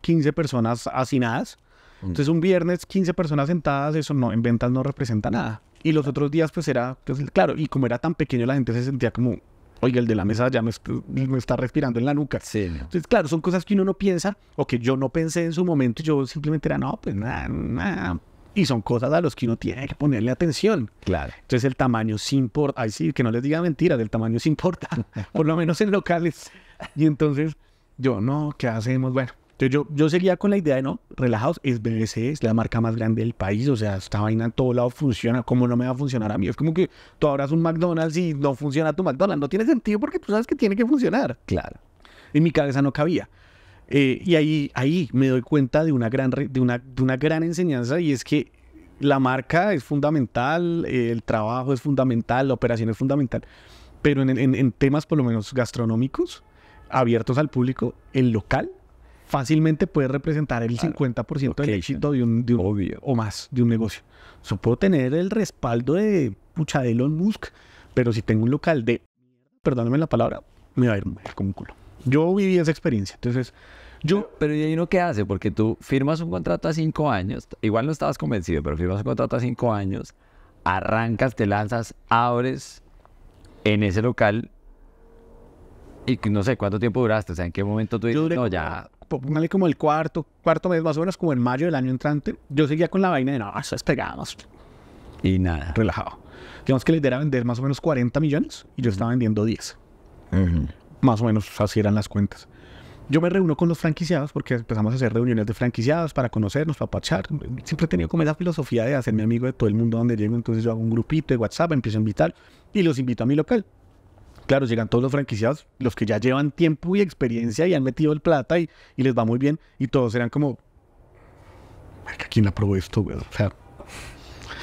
15 personas hacinadas. Mm. Entonces un viernes 15 personas sentadas, eso no, en ventas no representa nada. Y los otros días pues era, pues, claro, y como era tan pequeño la gente se sentía como oiga, el de la mesa ya me, está respirando en la nuca. Sí. Entonces, claro, son cosas que uno no piensa o que yo no pensé en su momento yo simplemente era, no, pues nada, nada. Y son cosas a las que uno tiene que ponerle atención. Claro. Entonces el tamaño sí importa. Ay, sí, que no les diga mentira del tamaño sí importa. por lo menos en locales. Y entonces yo, no, ¿qué hacemos? Bueno, entonces yo, yo seguía con la idea de, no, relajados, es BBC, es la marca más grande del país, o sea, esta vaina en todo lado funciona, ¿cómo no me va a funcionar a mí? Es como que tú abras un McDonald's y no funciona tu McDonald's, no tiene sentido porque tú sabes que tiene que funcionar. Claro. En mi cabeza no cabía. Eh, y ahí, ahí me doy cuenta de una, gran de, una, de una gran enseñanza y es que la marca es fundamental, el trabajo es fundamental, la operación es fundamental, pero en, en, en temas por lo menos gastronómicos, abiertos al público, el local fácilmente puede representar el 50% del éxito de un, o más de un negocio. Supongo puedo tener el respaldo de Puchadelon Musk, pero si tengo un local de, perdóname la palabra, me va a ir como un culo. Yo viví esa experiencia, entonces yo... Pero, ¿y ahí uno qué hace? Porque tú firmas un contrato a cinco años, igual no estabas convencido, pero firmas un contrato a cinco años, arrancas, te lanzas, abres en ese local y no sé cuánto tiempo duraste, o sea, en qué momento tú dices, no, ya póngale como el cuarto, cuarto mes más o menos, como en mayo del año entrante, yo seguía con la vaina de, no, eso es Y nada, relajado. Digamos que la idea era vender más o menos 40 millones y yo estaba vendiendo 10. Más o menos así eran las cuentas. Yo me reúno con los franquiciados porque empezamos a hacer reuniones de franquiciados para conocernos, para pachar. Siempre he tenido como esa filosofía de hacerme amigo de todo el mundo donde llego. Entonces yo hago un grupito de WhatsApp, empiezo a invitar y los invito a mi local claro, llegan todos los franquiciados, los que ya llevan tiempo y experiencia y han metido el plata y, les va muy bien, y todos eran como, ¿quién aprobó esto, O sea,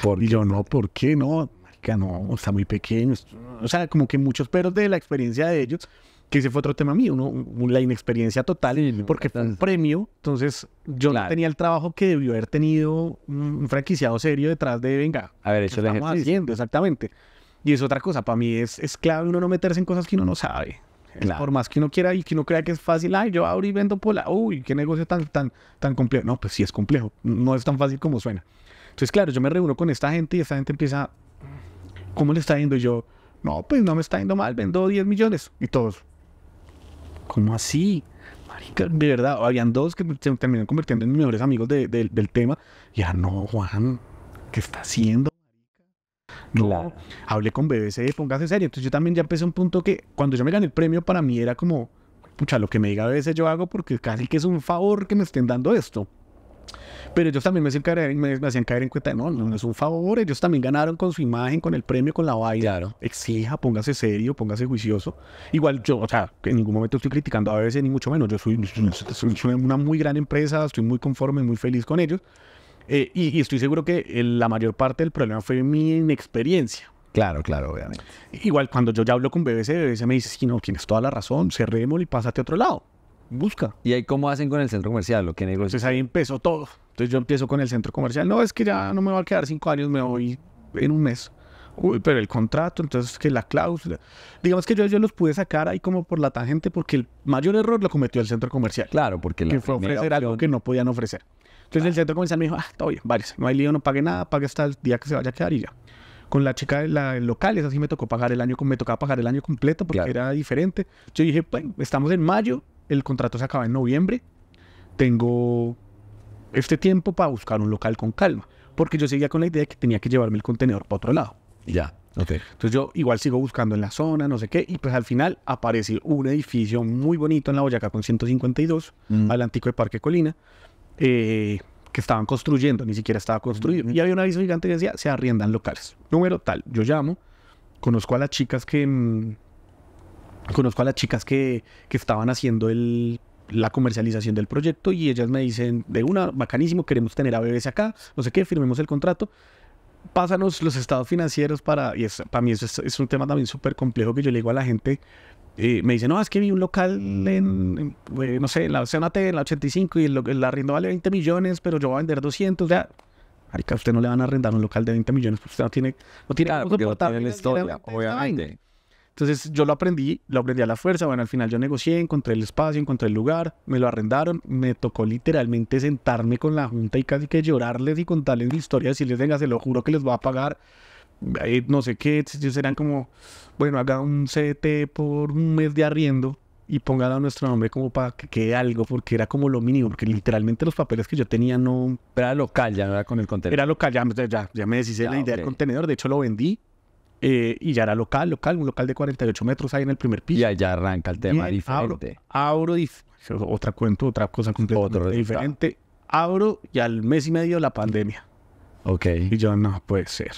¿Por y yo, no, ¿por qué no? que no, está muy pequeño. O sea, como que muchos peros de la experiencia de ellos, que ese fue otro tema mío, uno la inexperiencia total, porque fue un premio. Entonces, yo no tenía el trabajo que debió haber tenido un franquiciado serio detrás de, venga, a ver, eso estamos haciendo exactamente. Y es otra cosa, para mí es, clave uno no meterse en cosas que uno no sabe. Por más que uno quiera y que uno crea que es fácil, ay, yo abro y vendo la uy, qué negocio tan, tan, tan complejo. No, pues sí es complejo, no es tan fácil como suena. Entonces, claro, yo me reúno con esta gente y esta gente empieza, ¿cómo le está yendo? Y yo, no, pues no me está yendo mal, vendo 10 millones. Y todos, ¿cómo así? Marica, de verdad, habían dos que se terminaron convirtiendo en mis mejores amigos del tema. Ya no, Juan, ¿qué está haciendo? hablé con BBC, póngase serio. Entonces yo también ya empecé un punto que cuando yo me gané el premio para mí era como, pucha, lo que me diga BBC yo hago porque casi que es un favor que me estén dando esto. Pero ellos también me hacían caer, me, hacían caer en cuenta, no, no, es un favor, ellos también ganaron con su imagen, con el premio, con la vaina. Claro. Exija, póngase serio, póngase juicioso. Igual yo, o sea, en ningún momento estoy criticando a veces ni mucho menos. Yo soy, una muy gran empresa, estoy muy conforme, muy feliz con ellos. Eh, y, estoy seguro que eh, la mayor parte del problema fue mi inexperiencia. Claro, claro, obviamente. Igual cuando yo ya hablo con BBC, BBC me dice, sí, no, tienes toda la razón, cerrémoslo y pásate a otro lado. Busca. ¿Y ahí cómo hacen con el centro comercial? ¿Lo que negocio? Entonces ahí empezó todo. Entonces yo empiezo con el centro comercial. No, es que ya no me va a quedar cinco años, me voy en un mes. Uy, pero el contrato, entonces que la cláusula. Digamos que yo, yo los pude sacar ahí como por la tangente porque el mayor error lo cometió el centro comercial. Claro, porque la que ofrecer algo que no podían ofrecer. Entonces el centro comercial me dijo, ah, todo bien, varios, no hay lío, no pague nada, pague hasta el día que se vaya a quedar y ya. Con la chica de la local, esa sí me tocó pagar el año, me tocaba pagar el año completo porque era diferente. Yo dije, bueno, estamos en mayo, el contrato se acaba en noviembre, tengo este tiempo para buscar un local con calma, porque yo seguía con la idea de que tenía que llevarme el contenedor para otro lado. Ya, ok. Entonces yo igual sigo buscando en la zona, no sé qué, y pues al final aparece un edificio muy bonito en la Boyacá con 152, mm. al antiguo de Parque Colina, eh, que estaban construyendo, ni siquiera estaba construido. Y había un aviso gigante que decía, se arriendan locales. Número tal, yo llamo, conozco a las chicas que... Mm, conozco a las chicas que, estaban haciendo el, la comercialización del proyecto y ellas me dicen, de una, bacanísimo, queremos tener a bebés acá, no sé qué, firmemos el contrato, pásanos los estados financieros para, y para mí eso es, es un tema también súper complejo que yo le digo a la gente, y me dice, no, es que vi un local en, eh, no sé, en la T en la 85, y el, el arriendo vale 20 millones, pero yo voy a vender 200, ya. Marica, usted no le van a arrendar un local de 20 millones, porque usted no tiene, no tiene, claro, porque no tiene la historia, obviamente. Entonces yo lo aprendí, lo aprendí a la fuerza. Bueno, al final yo negocié, encontré el espacio, encontré el lugar, me lo arrendaron. Me tocó literalmente sentarme con la junta y casi que llorarles y contarles mi historia, decirles, venga, se lo juro que les va a pagar. Eh, no sé qué, ellos como, bueno, haga un CDT por un mes de arriendo y póngala a nuestro nombre como para que quede algo, porque era como lo mínimo, porque literalmente los papeles que yo tenía no... Era local, ya no era con el contenedor. Era local, ya, me deshice la ah, idea del contenedor, de hecho lo vendí eh, y ya era local, local, un local de 48 metros ahí en el primer piso. Y allá arranca el tema diferente. Abro, abro y otra cuento, otra cosa completamente diferente. Abro y al mes y medio la pandemia. Ok. Y yo, no puede ser.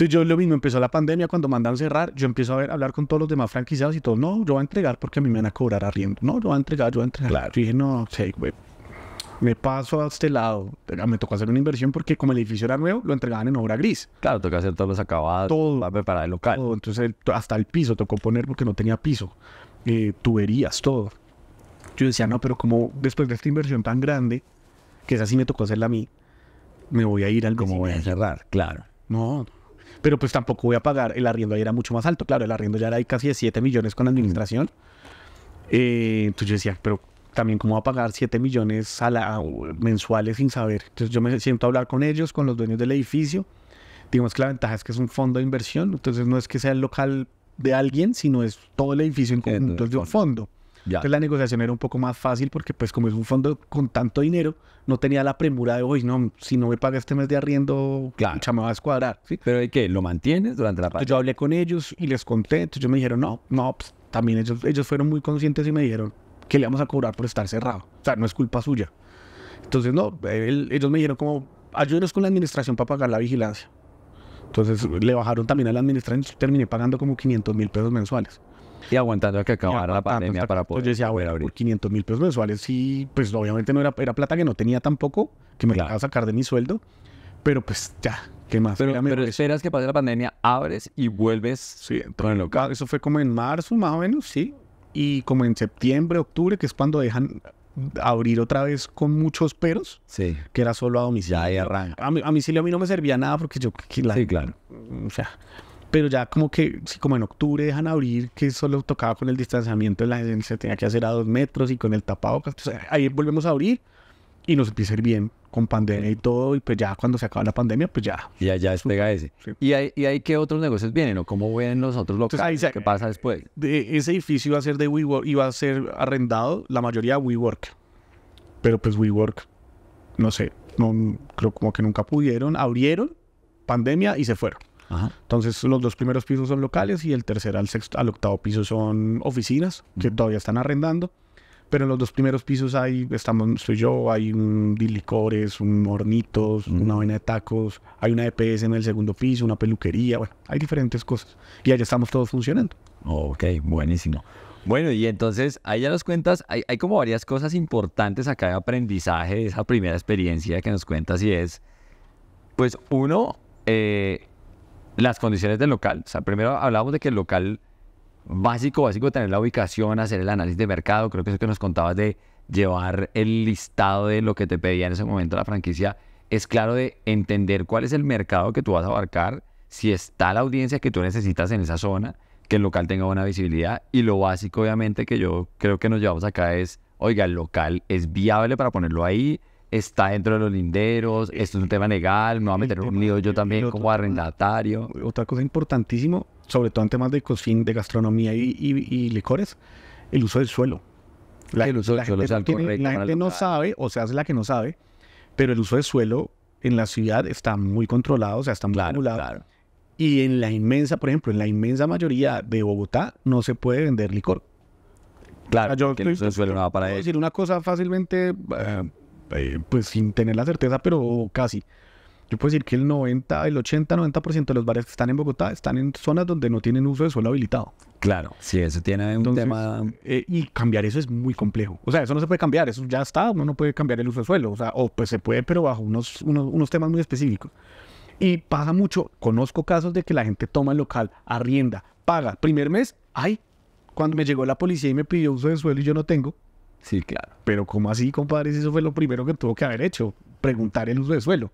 Entonces yo lo mismo, empezó la pandemia, cuando mandaron cerrar, yo empiezo a, ver, hablar con todos los demás franquiciados y todo no, yo voy a entregar porque a mí me van a cobrar arriendo. No, yo voy a entregar, yo voy a entregar. Claro. Yo dije, no, güey. Me paso a este lado. Me tocó hacer una inversión porque como el edificio era nuevo, lo entregaban en obra gris. Claro, tocó hacer todos los acabados. Todo. Para preparar el local. Todo. Entonces hasta el piso tocó poner porque no tenía piso. Eh, tuberías, todo. Yo decía, no, pero como después de esta inversión tan grande, que es así me tocó hacerla a mí, me voy a ir al... Como voy a cerrar? Claro. No, pero pues tampoco voy a pagar. El arriendo ahí era mucho más alto, claro, el arriendo ya era de casi 7 millones con administración. Eh, entonces yo decía, pero también cómo va a pagar 7 millones a mensuales sin saber. Entonces yo me siento a hablar con ellos, con los dueños del edificio. Digamos que la ventaja es que es un fondo de inversión, entonces no es que sea el local de alguien, sino es todo el edificio en conjunto, es de un fondo. Entonces la negociación era un poco más fácil porque pues como es un fondo con tanto dinero, no tenía la premura de, hoy no, si no me paga este mes de arriendo, claro. ya me va a descuadrar. ¿sí? ¿Pero de que ¿Lo mantienes durante la pandemia? Yo hablé con ellos y les conté, entonces ellos me dijeron, no, no, pues, también ellos, ellos fueron muy conscientes y me dijeron que le vamos a cobrar por estar cerrado. O sea, no es culpa suya. Entonces, no, ellos me dijeron como, ayúdenos con la administración para pagar la vigilancia. Entonces le bajaron también a la administración, terminé pagando como 500 mil pesos mensuales. Y aguantando a que acabara la pandemia para poder. Yo decía, bueno, por 500 mil pesos mensuales, sí, pues obviamente no era, plata que no tenía tampoco, que me claro. a sacar de mi sueldo, pero pues ya, ¿qué más? Pero, pues, esperas que pase la pandemia, abres y vuelves. Sí, local. eso fue como en marzo, más o menos, sí. Y como en septiembre, octubre, que es cuando dejan abrir otra vez con muchos peros, sí. que era solo a domicilio. Ya, y arranca. A, mí, a mí sí, a mí no me servía nada porque yo... sí, claro. O sea pero ya como que, si como en octubre dejan abrir, que solo tocaba con el distanciamiento, la gente se tenía que hacer a dos metros y con el tapabocas, ahí volvemos a abrir y nos empieza a ir bien con pandemia y todo, y pues ya cuando se acaba la pandemia, pues ya. Y allá despega ese. ¿Y, hay, ¿Y qué otros negocios vienen o cómo ven los otros locales? ¿Qué pasa después? De ese edificio iba a ser de WeWork, iba a ser arrendado, la mayoría WeWork, pero pues WeWork, no sé, no, creo como que nunca pudieron, abrieron, pandemia y se fueron. Entonces, los dos primeros pisos son locales y el tercer al, sexto, al octavo piso son oficinas que todavía están arrendando. Pero en los dos primeros pisos hay, estamos, soy yo, hay un de un hornitos, una vaina de tacos, hay una EPS en el segundo piso, una peluquería, bueno, hay diferentes cosas. Y allá estamos todos funcionando. Ok, buenísimo. Bueno, y entonces ahí ya nos cuentas, hay, hay, como varias cosas importantes acá de aprendizaje, esa primera experiencia que nos cuentas y es, pues uno, eh, las condiciones del local. O sea, primero hablábamos de que el local básico, básico, tener la ubicación, hacer el análisis de mercado, creo que eso que nos contabas de llevar el listado de lo que te pedía en ese momento la franquicia, es claro de entender cuál es el mercado que tú vas a abarcar, si está la audiencia que tú necesitas en esa zona, que el local tenga buena visibilidad y lo básico obviamente que yo creo que nos llevamos acá es, oiga, el local es viable para ponerlo ahí, está dentro de los linderos, eh, esto es un tema legal, me voy a meter un lío yo también como arrendatario. Otra cosa importantísima... sobre todo en temas de cocina, de gastronomía y, licores, el uso del suelo. La, el uso del suelo gente, correcto, La gente no sabe, o sea es la que no sabe, pero el uso del suelo en la ciudad está muy controlado, o sea, está muy Y en la inmensa, por ejemplo, en la inmensa mayoría de Bogotá no se puede vender licor. Claro, yo, el uso suelo para eso. decir una cosa fácilmente... Eh, eh, pues sin tener la certeza, pero casi. Yo puedo decir que el 90, el 80, 90% de los bares que están en Bogotá están en zonas donde no tienen uso de suelo habilitado. Claro, sí, eso tiene un tema. Eh, y cambiar eso es muy complejo. O sea, eso no se puede cambiar, eso ya está, uno no puede cambiar el uso de suelo. O sea, o pues se puede, pero bajo unos, unos, unos temas muy específicos. Y pasa mucho, conozco casos de que la gente toma el local, arrienda, paga. Primer mes, ay, cuando me llegó la policía y me pidió uso de suelo y yo no tengo, Sí, claro. Pero ¿cómo así, compadres? Eso fue lo primero que tuvo que haber hecho, preguntar el uso de suelo.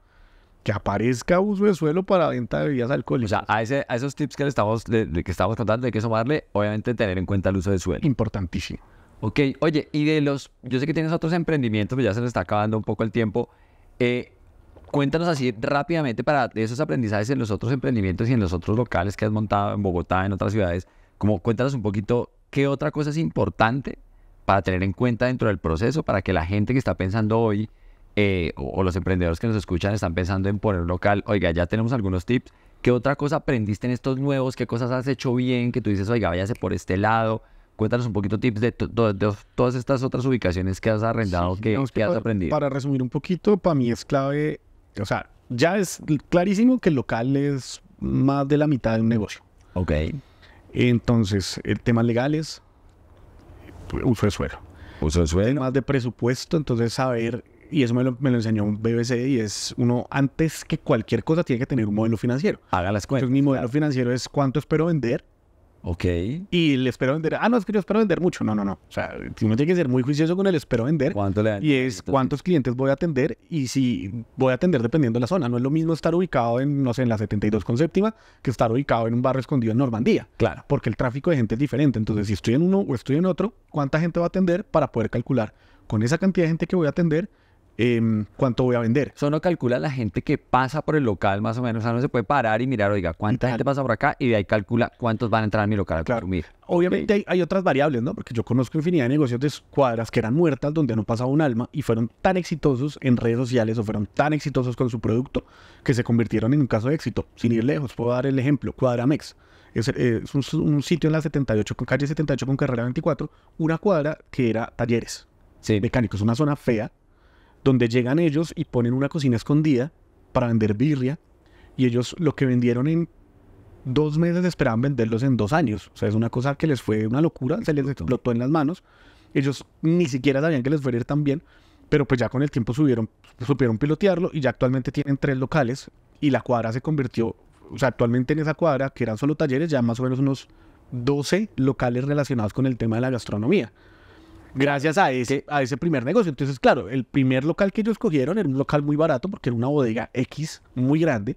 Que aparezca uso de suelo para venta de bebidas alcohólicas. O sea, a, ese, a esos tips que le estamos, de que estamos va a que sumarle, obviamente, tener en cuenta el uso de suelo. Importantísimo. Ok, oye, y de los, yo sé que tienes otros emprendimientos, pero ya se nos está acabando un poco el tiempo. Eh, cuéntanos así rápidamente para esos aprendizajes en los otros emprendimientos y en los otros locales que has montado en Bogotá, en otras ciudades. Como cuéntanos un poquito qué otra cosa es importante para tener en cuenta dentro del proceso, para que la gente que está pensando hoy eh, o, los emprendedores que nos escuchan están pensando en poner local, oiga, ya tenemos algunos tips. ¿Qué otra cosa aprendiste en estos nuevos? ¿Qué cosas has hecho bien? Que tú dices, oiga, váyase por este lado. Cuéntanos un poquito tips de, todas estas otras ubicaciones que has arrendado, que, has aprendido. Para resumir un poquito, para mí es clave, o sea, ya es clarísimo que el local es más de la mitad de un negocio. Ok. Entonces, el legal legales, uso de suelo. Uso de suelo. Más de presupuesto, entonces saber, y eso me lo, me lo enseñó un BBC, y es uno, antes que cualquier cosa, tiene que tener un modelo financiero. Haga las cuentas. mi modelo financiero es cuánto espero vender, Ok. Y le espero vender. Ah, no, es que yo espero vender mucho. No, no, no. O sea, uno tiene que ser muy juicioso con el espero vender. ¿Cuánto le dan? Y es cuántos clientes voy a atender y si voy a atender dependiendo de la zona. No es lo mismo estar ubicado en, no sé, en la 72 con séptima que estar ubicado en un barrio escondido en Normandía. Claro. Porque el tráfico de gente es diferente. Entonces, si estoy en uno o estoy en otro, ¿cuánta gente va a atender para poder calcular con esa cantidad de gente que voy a atender? Em, cuánto voy a vender. Eso no calcula la gente que pasa por el local más o menos. O sea, no se puede parar y mirar, oiga, cuánta gente pasa por acá y de ahí calcula cuántos van a entrar a mi local a claro. consumir. Obviamente hay, otras variables, ¿no? Porque yo conozco infinidad de negocios de cuadras que eran muertas donde no pasaba un alma y fueron tan exitosos en redes sociales o fueron tan exitosos con su producto que se convirtieron en un caso de éxito. Sin ir lejos, puedo dar el ejemplo, Cuadramex. Es, eh, es un, sitio en la 78, con calle 78 con carrera 24, una cuadra que era talleres mecánicos, una zona fea, donde llegan ellos y ponen una cocina escondida para vender birria. Y ellos lo que vendieron en dos meses esperaban venderlos en dos años. O sea, es una cosa que les fue una locura, se les explotó en las manos. Ellos ni siquiera sabían que les fuera a ir tan bien, pero pues ya con el tiempo subieron, supieron pilotearlo y ya actualmente tienen tres locales y la cuadra se convirtió, o sea, actualmente en esa cuadra, que eran solo talleres, ya más o menos unos 12 locales relacionados con el tema de la gastronomía gracias a ese, a ese primer negocio. Entonces, claro, el primer local que ellos cogieron era un local muy barato porque era una bodega X muy grande,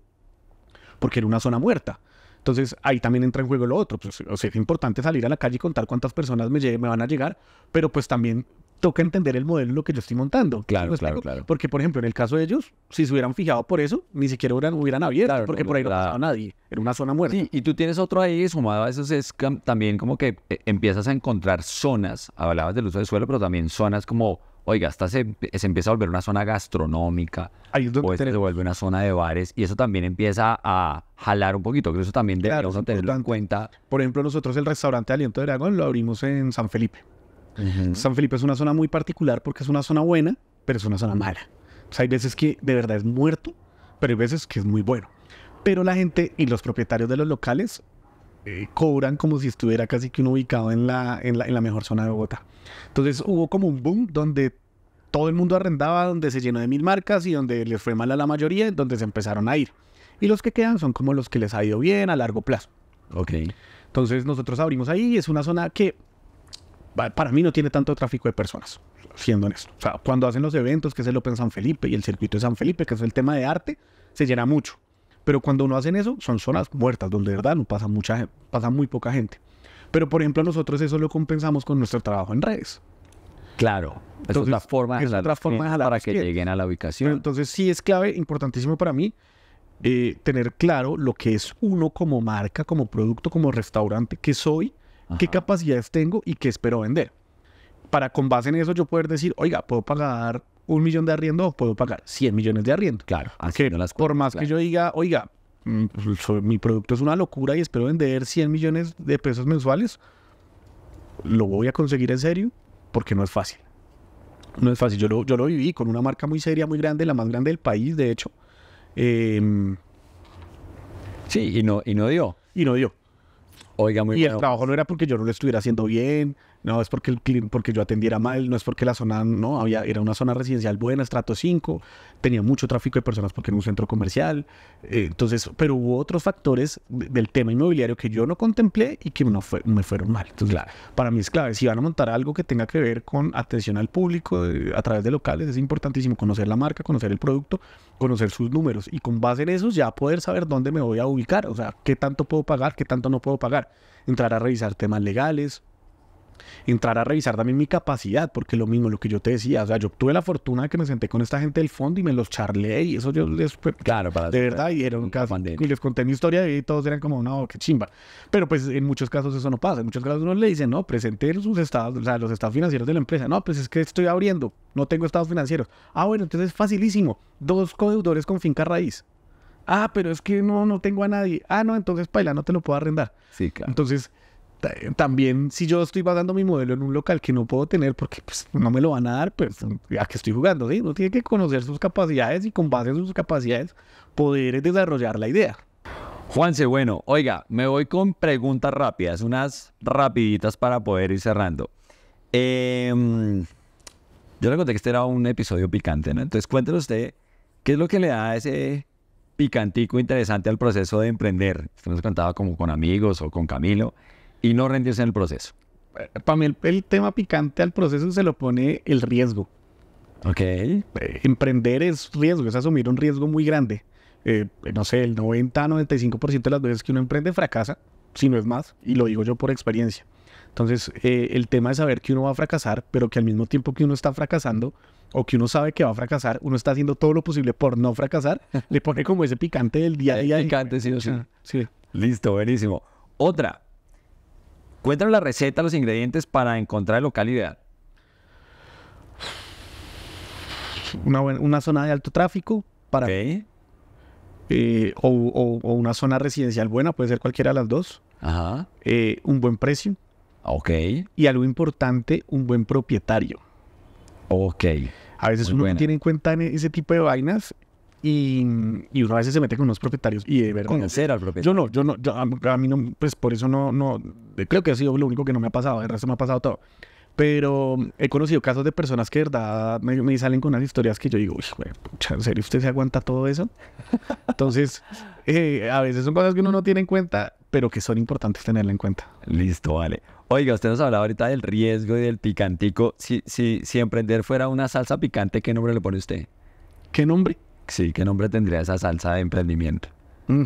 porque era una zona muerta. Entonces ahí también entra en juego lo otro. Pues, o sea, es importante salir a la calle y contar cuántas personas me, me van a llegar, pero pues también toca entender el modelo lo que yo estoy montando. Claro, claro, claro. Porque, por ejemplo, en el caso de ellos, si se hubieran fijado por eso, ni siquiera hubieran, abierto, porque por ahí no pasaba nadie. Era una zona muerta. Sí, y tú tienes otro ahí, sumado a eso, es también como que eh, empiezas a encontrar zonas, hablabas del uso del suelo, pero también zonas como, oiga, hasta se, empieza a volver una zona gastronómica, ahí donde o se vuelve una zona de bares, y eso también empieza a jalar un poquito, que eso también debemos tenerlo en cuenta. Por ejemplo, nosotros el restaurante Aliento de Dragón lo abrimos en San Felipe. San Felipe es una zona muy particular porque es una zona buena, pero es una zona mala. hay veces que de verdad es muerto, pero hay veces que es muy bueno. Pero la gente y los propietarios de los locales eh, cobran como si estuviera casi que uno ubicado en la, en la, en la mejor zona de Bogotá. Entonces hubo como un boom donde todo el mundo arrendaba, donde se llenó de mil marcas y donde les fue mal a la mayoría, donde se empezaron a ir. Y los que quedan son como los que les ha ido bien a largo plazo. Ok. Entonces nosotros abrimos ahí, y es una zona que para mí no tiene tanto tráfico de personas, siendo honesto. O sea, cuando hacen los eventos, que es el Open San Felipe y el circuito de San Felipe, que es el tema de arte, se llena mucho. Pero cuando uno hacen eso, son zonas muertas, donde de verdad no pasa, mucha, pasa muy poca gente. Pero, por ejemplo, nosotros eso lo compensamos con nuestro trabajo en redes. Claro, es entonces, forma es otra forma para que lleguen a la ubicación. Entonces sí es clave, importantísimo para mí, eh, tener claro lo que es uno como marca, como producto, como restaurante que soy qué capacidades tengo y qué espero vender. Para con base en eso yo poder decir, oiga, puedo pagar un millón de arriendo o puedo pagar 100 millones de arriendo. Claro, las por más que yo diga, oiga, mm, pues, mi producto es una locura y espero vender 100 millones de pesos mensuales, lo voy a conseguir en serio porque no es fácil. No es fácil, yo lo, yo lo viví con una marca muy seria, muy grande, la más grande del país, de hecho. Em, sí, y no, y no dio. Y no dio. Oiga, muy Y el trabajo no era porque yo no lo estuviera haciendo bien, no, es porque, el, porque yo atendiera mal, no es porque la zona, no, había, era una zona residencial buena, estrato 5, tenía mucho tráfico de personas porque era un centro comercial. Eh, entonces, pero hubo otros factores del tema inmobiliario que yo no contemplé y que no fue, me fueron mal. Entonces, para mí es clave, si van a montar algo que tenga que ver con atención al público eh, a través de locales, es importantísimo conocer la marca, conocer el producto, conocer sus números y con base en eso ya poder saber dónde me voy a ubicar, o sea, qué tanto puedo pagar, qué tanto no puedo pagar. Entrar a revisar temas legales, entrar a revisar también mi capacidad, porque lo mismo, lo que yo te decía, o sea, yo tuve la fortuna de que me senté con esta gente del fondo y me los charlé y eso yo les... Claro, De verdad, y, eran y les conté mi historia y todos eran como, no, qué chimba. Pero pues en muchos casos eso no pasa, en muchos casos uno le dice no, presenté sus estados, o sea, los estados financieros de la empresa, no, pues es que estoy abriendo, no tengo estados financieros. Ah, bueno, entonces es facilísimo, dos codeudores con finca raíz. Ah, pero es que no, no tengo a nadie. Ah, no, entonces paila, no te lo puedo arrendar. Sí, claro. Entonces, eh, también si yo estoy basando mi modelo en un local que no puedo tener porque pues, no me lo van a dar, pues ya que estoy jugando, ¿sí? Uno tiene que conocer sus capacidades y con base a sus capacidades poder desarrollar la idea. Juanse, bueno, oiga, me voy con preguntas rápidas, unas rapiditas para poder ir cerrando. Em, yo le conté que este era un episodio picante, ¿no? Entonces cuénteme usted qué es lo que le da ese picantico interesante al proceso de emprender. Usted nos contaba como con amigos o con Camilo y no rendirse en el proceso. Para mí el, tema picante al proceso se lo pone el riesgo. Ok. Eh, emprender es riesgo, es asumir un riesgo muy grande. Eh, eh, no sé, el 90-95% de las veces que uno emprende fracasa, si no es más, y lo digo yo por experiencia. Entonces, el tema es saber que uno va a fracasar, pero que al mismo tiempo que uno está fracasando, o que uno sabe que va a fracasar, uno está haciendo todo lo posible por no fracasar, le pone como ese picante del día a día. Picante, sí. sí. Listo, buenísimo. Otra, Cuéntanos la receta, los ingredientes para encontrar el local ideal. Una, zona de alto tráfico para eh, o, una zona residencial buena, puede ser cualquiera de las dos. Ajá. Eh, un buen precio. Ah, ok. Y algo importante, un buen propietario. Ok. A veces uno no tiene en cuenta ese tipo de vainas y, y, uno a veces se mete con unos propietarios y de verdad. Conocer al propietario. Yo no, yo no, a, mí no, pues por eso no, no, creo que ha sido lo único que no me ha pasado, el resto me ha pasado todo. Pero he conocido casos de personas que de verdad me, me salen con unas historias que yo digo, uy, güey, pucha, ¿en serio usted se aguanta todo eso? Entonces, eh, a veces son cosas que uno no tiene en cuenta, pero que son importantes tenerla en cuenta. Listo, vale. Oiga, usted nos hablaba ahorita del riesgo y del picantico. Si, si, si emprender fuera una salsa picante, ¿qué nombre le pone usted? ¿Qué nombre? Sí, ¿qué nombre tendría esa salsa de emprendimiento? Mm.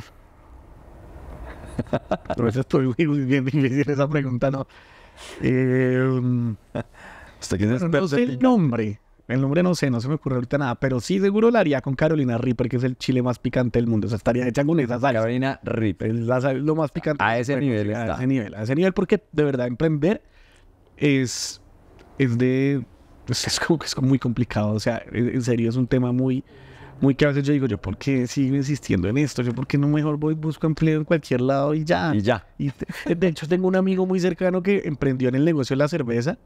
Por eso estoy bien difícil esa pregunta, ¿no? Eh, quién es sé el nombre. El nombre no sé, no se me ocurre ahorita nada, pero sí seguro lo haría con Carolina Ripper, que es el chile más picante del mundo. O sea, estaría hecha con esa salsa. Carolina Reaper. Es lo más picante. A ese nivel A ese nivel, a ese nivel, porque de verdad emprender es, es de... Es, es como que es muy complicado. O sea, en serio es un tema muy muy que a veces yo digo, yo, ¿por qué sigo insistiendo en esto? Yo, ¿por qué no mejor voy, busco empleo en cualquier lado y ya? Y ya. Eh, de hecho, tengo un amigo muy cercano que emprendió en el negocio de la cerveza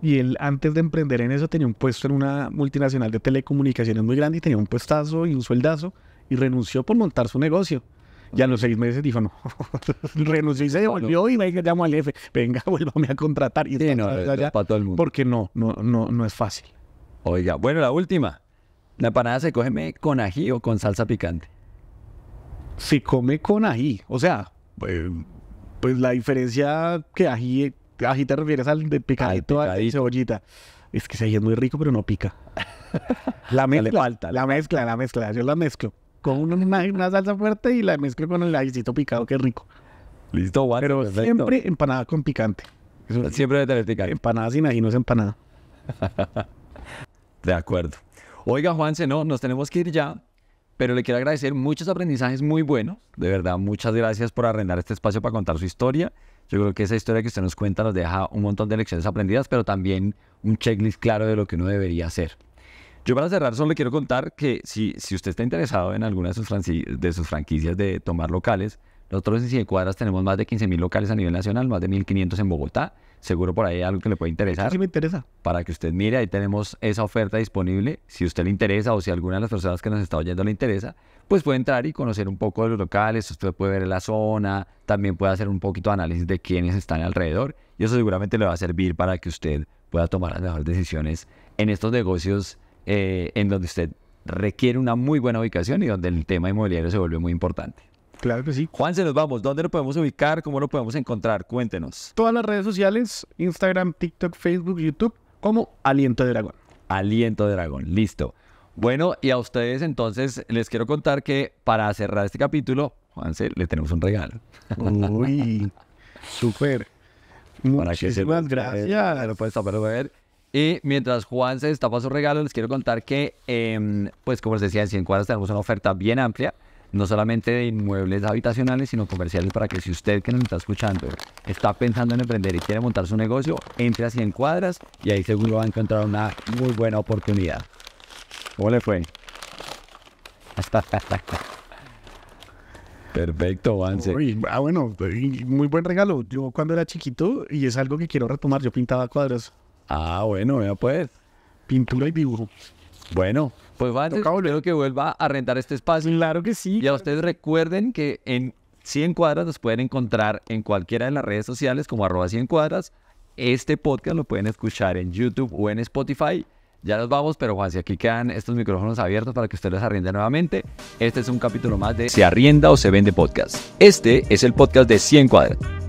y él antes de emprender en eso tenía un puesto en una multinacional de telecomunicaciones muy grande y tenía un puestazo y un sueldazo y renunció por montar su negocio. Y a los seis meses dijo, no, renunció y se devolvió y me llamó al jefe, venga, vuélvame a contratar. Y sí, para todo el mundo. Porque no, no, no, no es fácil. Oiga, bueno, la última. La empanada se come con ají o con salsa picante. Se come con ají, o sea, eh, pues, la diferencia que ají, ají te refieres al de picadito, a cebollita. Es que se ají es muy rico, pero no pica. la mezcla, falta. la mezcla, la mezcla, yo la mezclo con una, salsa fuerte y la mezclo con el ajícito picado, qué rico. Listo, guay. siempre empanada con picante. siempre debe tener picante. Empanada sin ají no es empanada. de acuerdo. Oiga, Juanse, no, nos tenemos que ir ya, pero le quiero agradecer muchos aprendizajes muy buenos. De verdad, muchas gracias por arrendar este espacio para contar su historia. Yo creo que esa historia que usted nos cuenta nos deja un montón de lecciones aprendidas, pero también un checklist claro de lo que uno debería hacer. Yo para cerrar solo le quiero contar que si, si usted está interesado en alguna de sus franquicias de tomar locales, nosotros en cuadras tenemos más de 15.000 locales a nivel nacional, más de 1.500 en Bogotá. Seguro por ahí hay algo que le puede interesar. Sí, me interesa. Para que usted mire, ahí tenemos esa oferta disponible. Si usted le interesa o si alguna de las personas que nos está oyendo le interesa, pues puede entrar y conocer un poco de los locales. Usted puede ver la zona, también puede hacer un poquito de análisis de quiénes están alrededor. Y eso seguramente le va a servir para que usted pueda tomar las mejores decisiones en estos negocios eh, en donde usted requiere una muy buena ubicación y donde el tema inmobiliario se vuelve muy importante. Claro que sí. Juan, se nos vamos. ¿Dónde lo podemos ubicar? ¿Cómo lo podemos encontrar? Cuéntenos. Todas las redes sociales, Instagram, TikTok, Facebook, YouTube, como Aliento de Dragón. Aliento de Dragón, listo. Bueno, y a ustedes entonces les quiero contar que para cerrar este capítulo, Juanse, le tenemos un regalo. Uy, súper. Muchísimas gracias. Lo puedes ver. Y mientras Juan se destapa su regalo, les quiero contar que, em, pues como les decía, en 100 cuadras tenemos una oferta bien amplia no solamente de inmuebles habitacionales, sino comerciales, para que si usted que nos está escuchando está pensando en emprender y quiere montar su negocio, entre así en cuadras y ahí seguro va a encontrar una muy buena oportunidad. ¿Cómo le fue? Perfecto, Vance. Ah, bueno, muy buen regalo. Yo cuando era chiquito, y es algo que quiero retomar, yo pintaba cuadras. Ah, bueno, ya pues. Pintura y dibujo. Bueno, pues va, espero que vuelva a rentar este espacio. Claro que sí. Y a ustedes recuerden que en 100 cuadras Los pueden encontrar en cualquiera de las redes sociales como arroba 100 cuadras. Este podcast lo pueden escuchar en YouTube o en Spotify. Ya nos vamos, pero Juan, si aquí quedan estos micrófonos abiertos para que ustedes los arrienden nuevamente. Este es un capítulo más de Se arrienda o se vende podcast. Este es el podcast de 100 cuadras.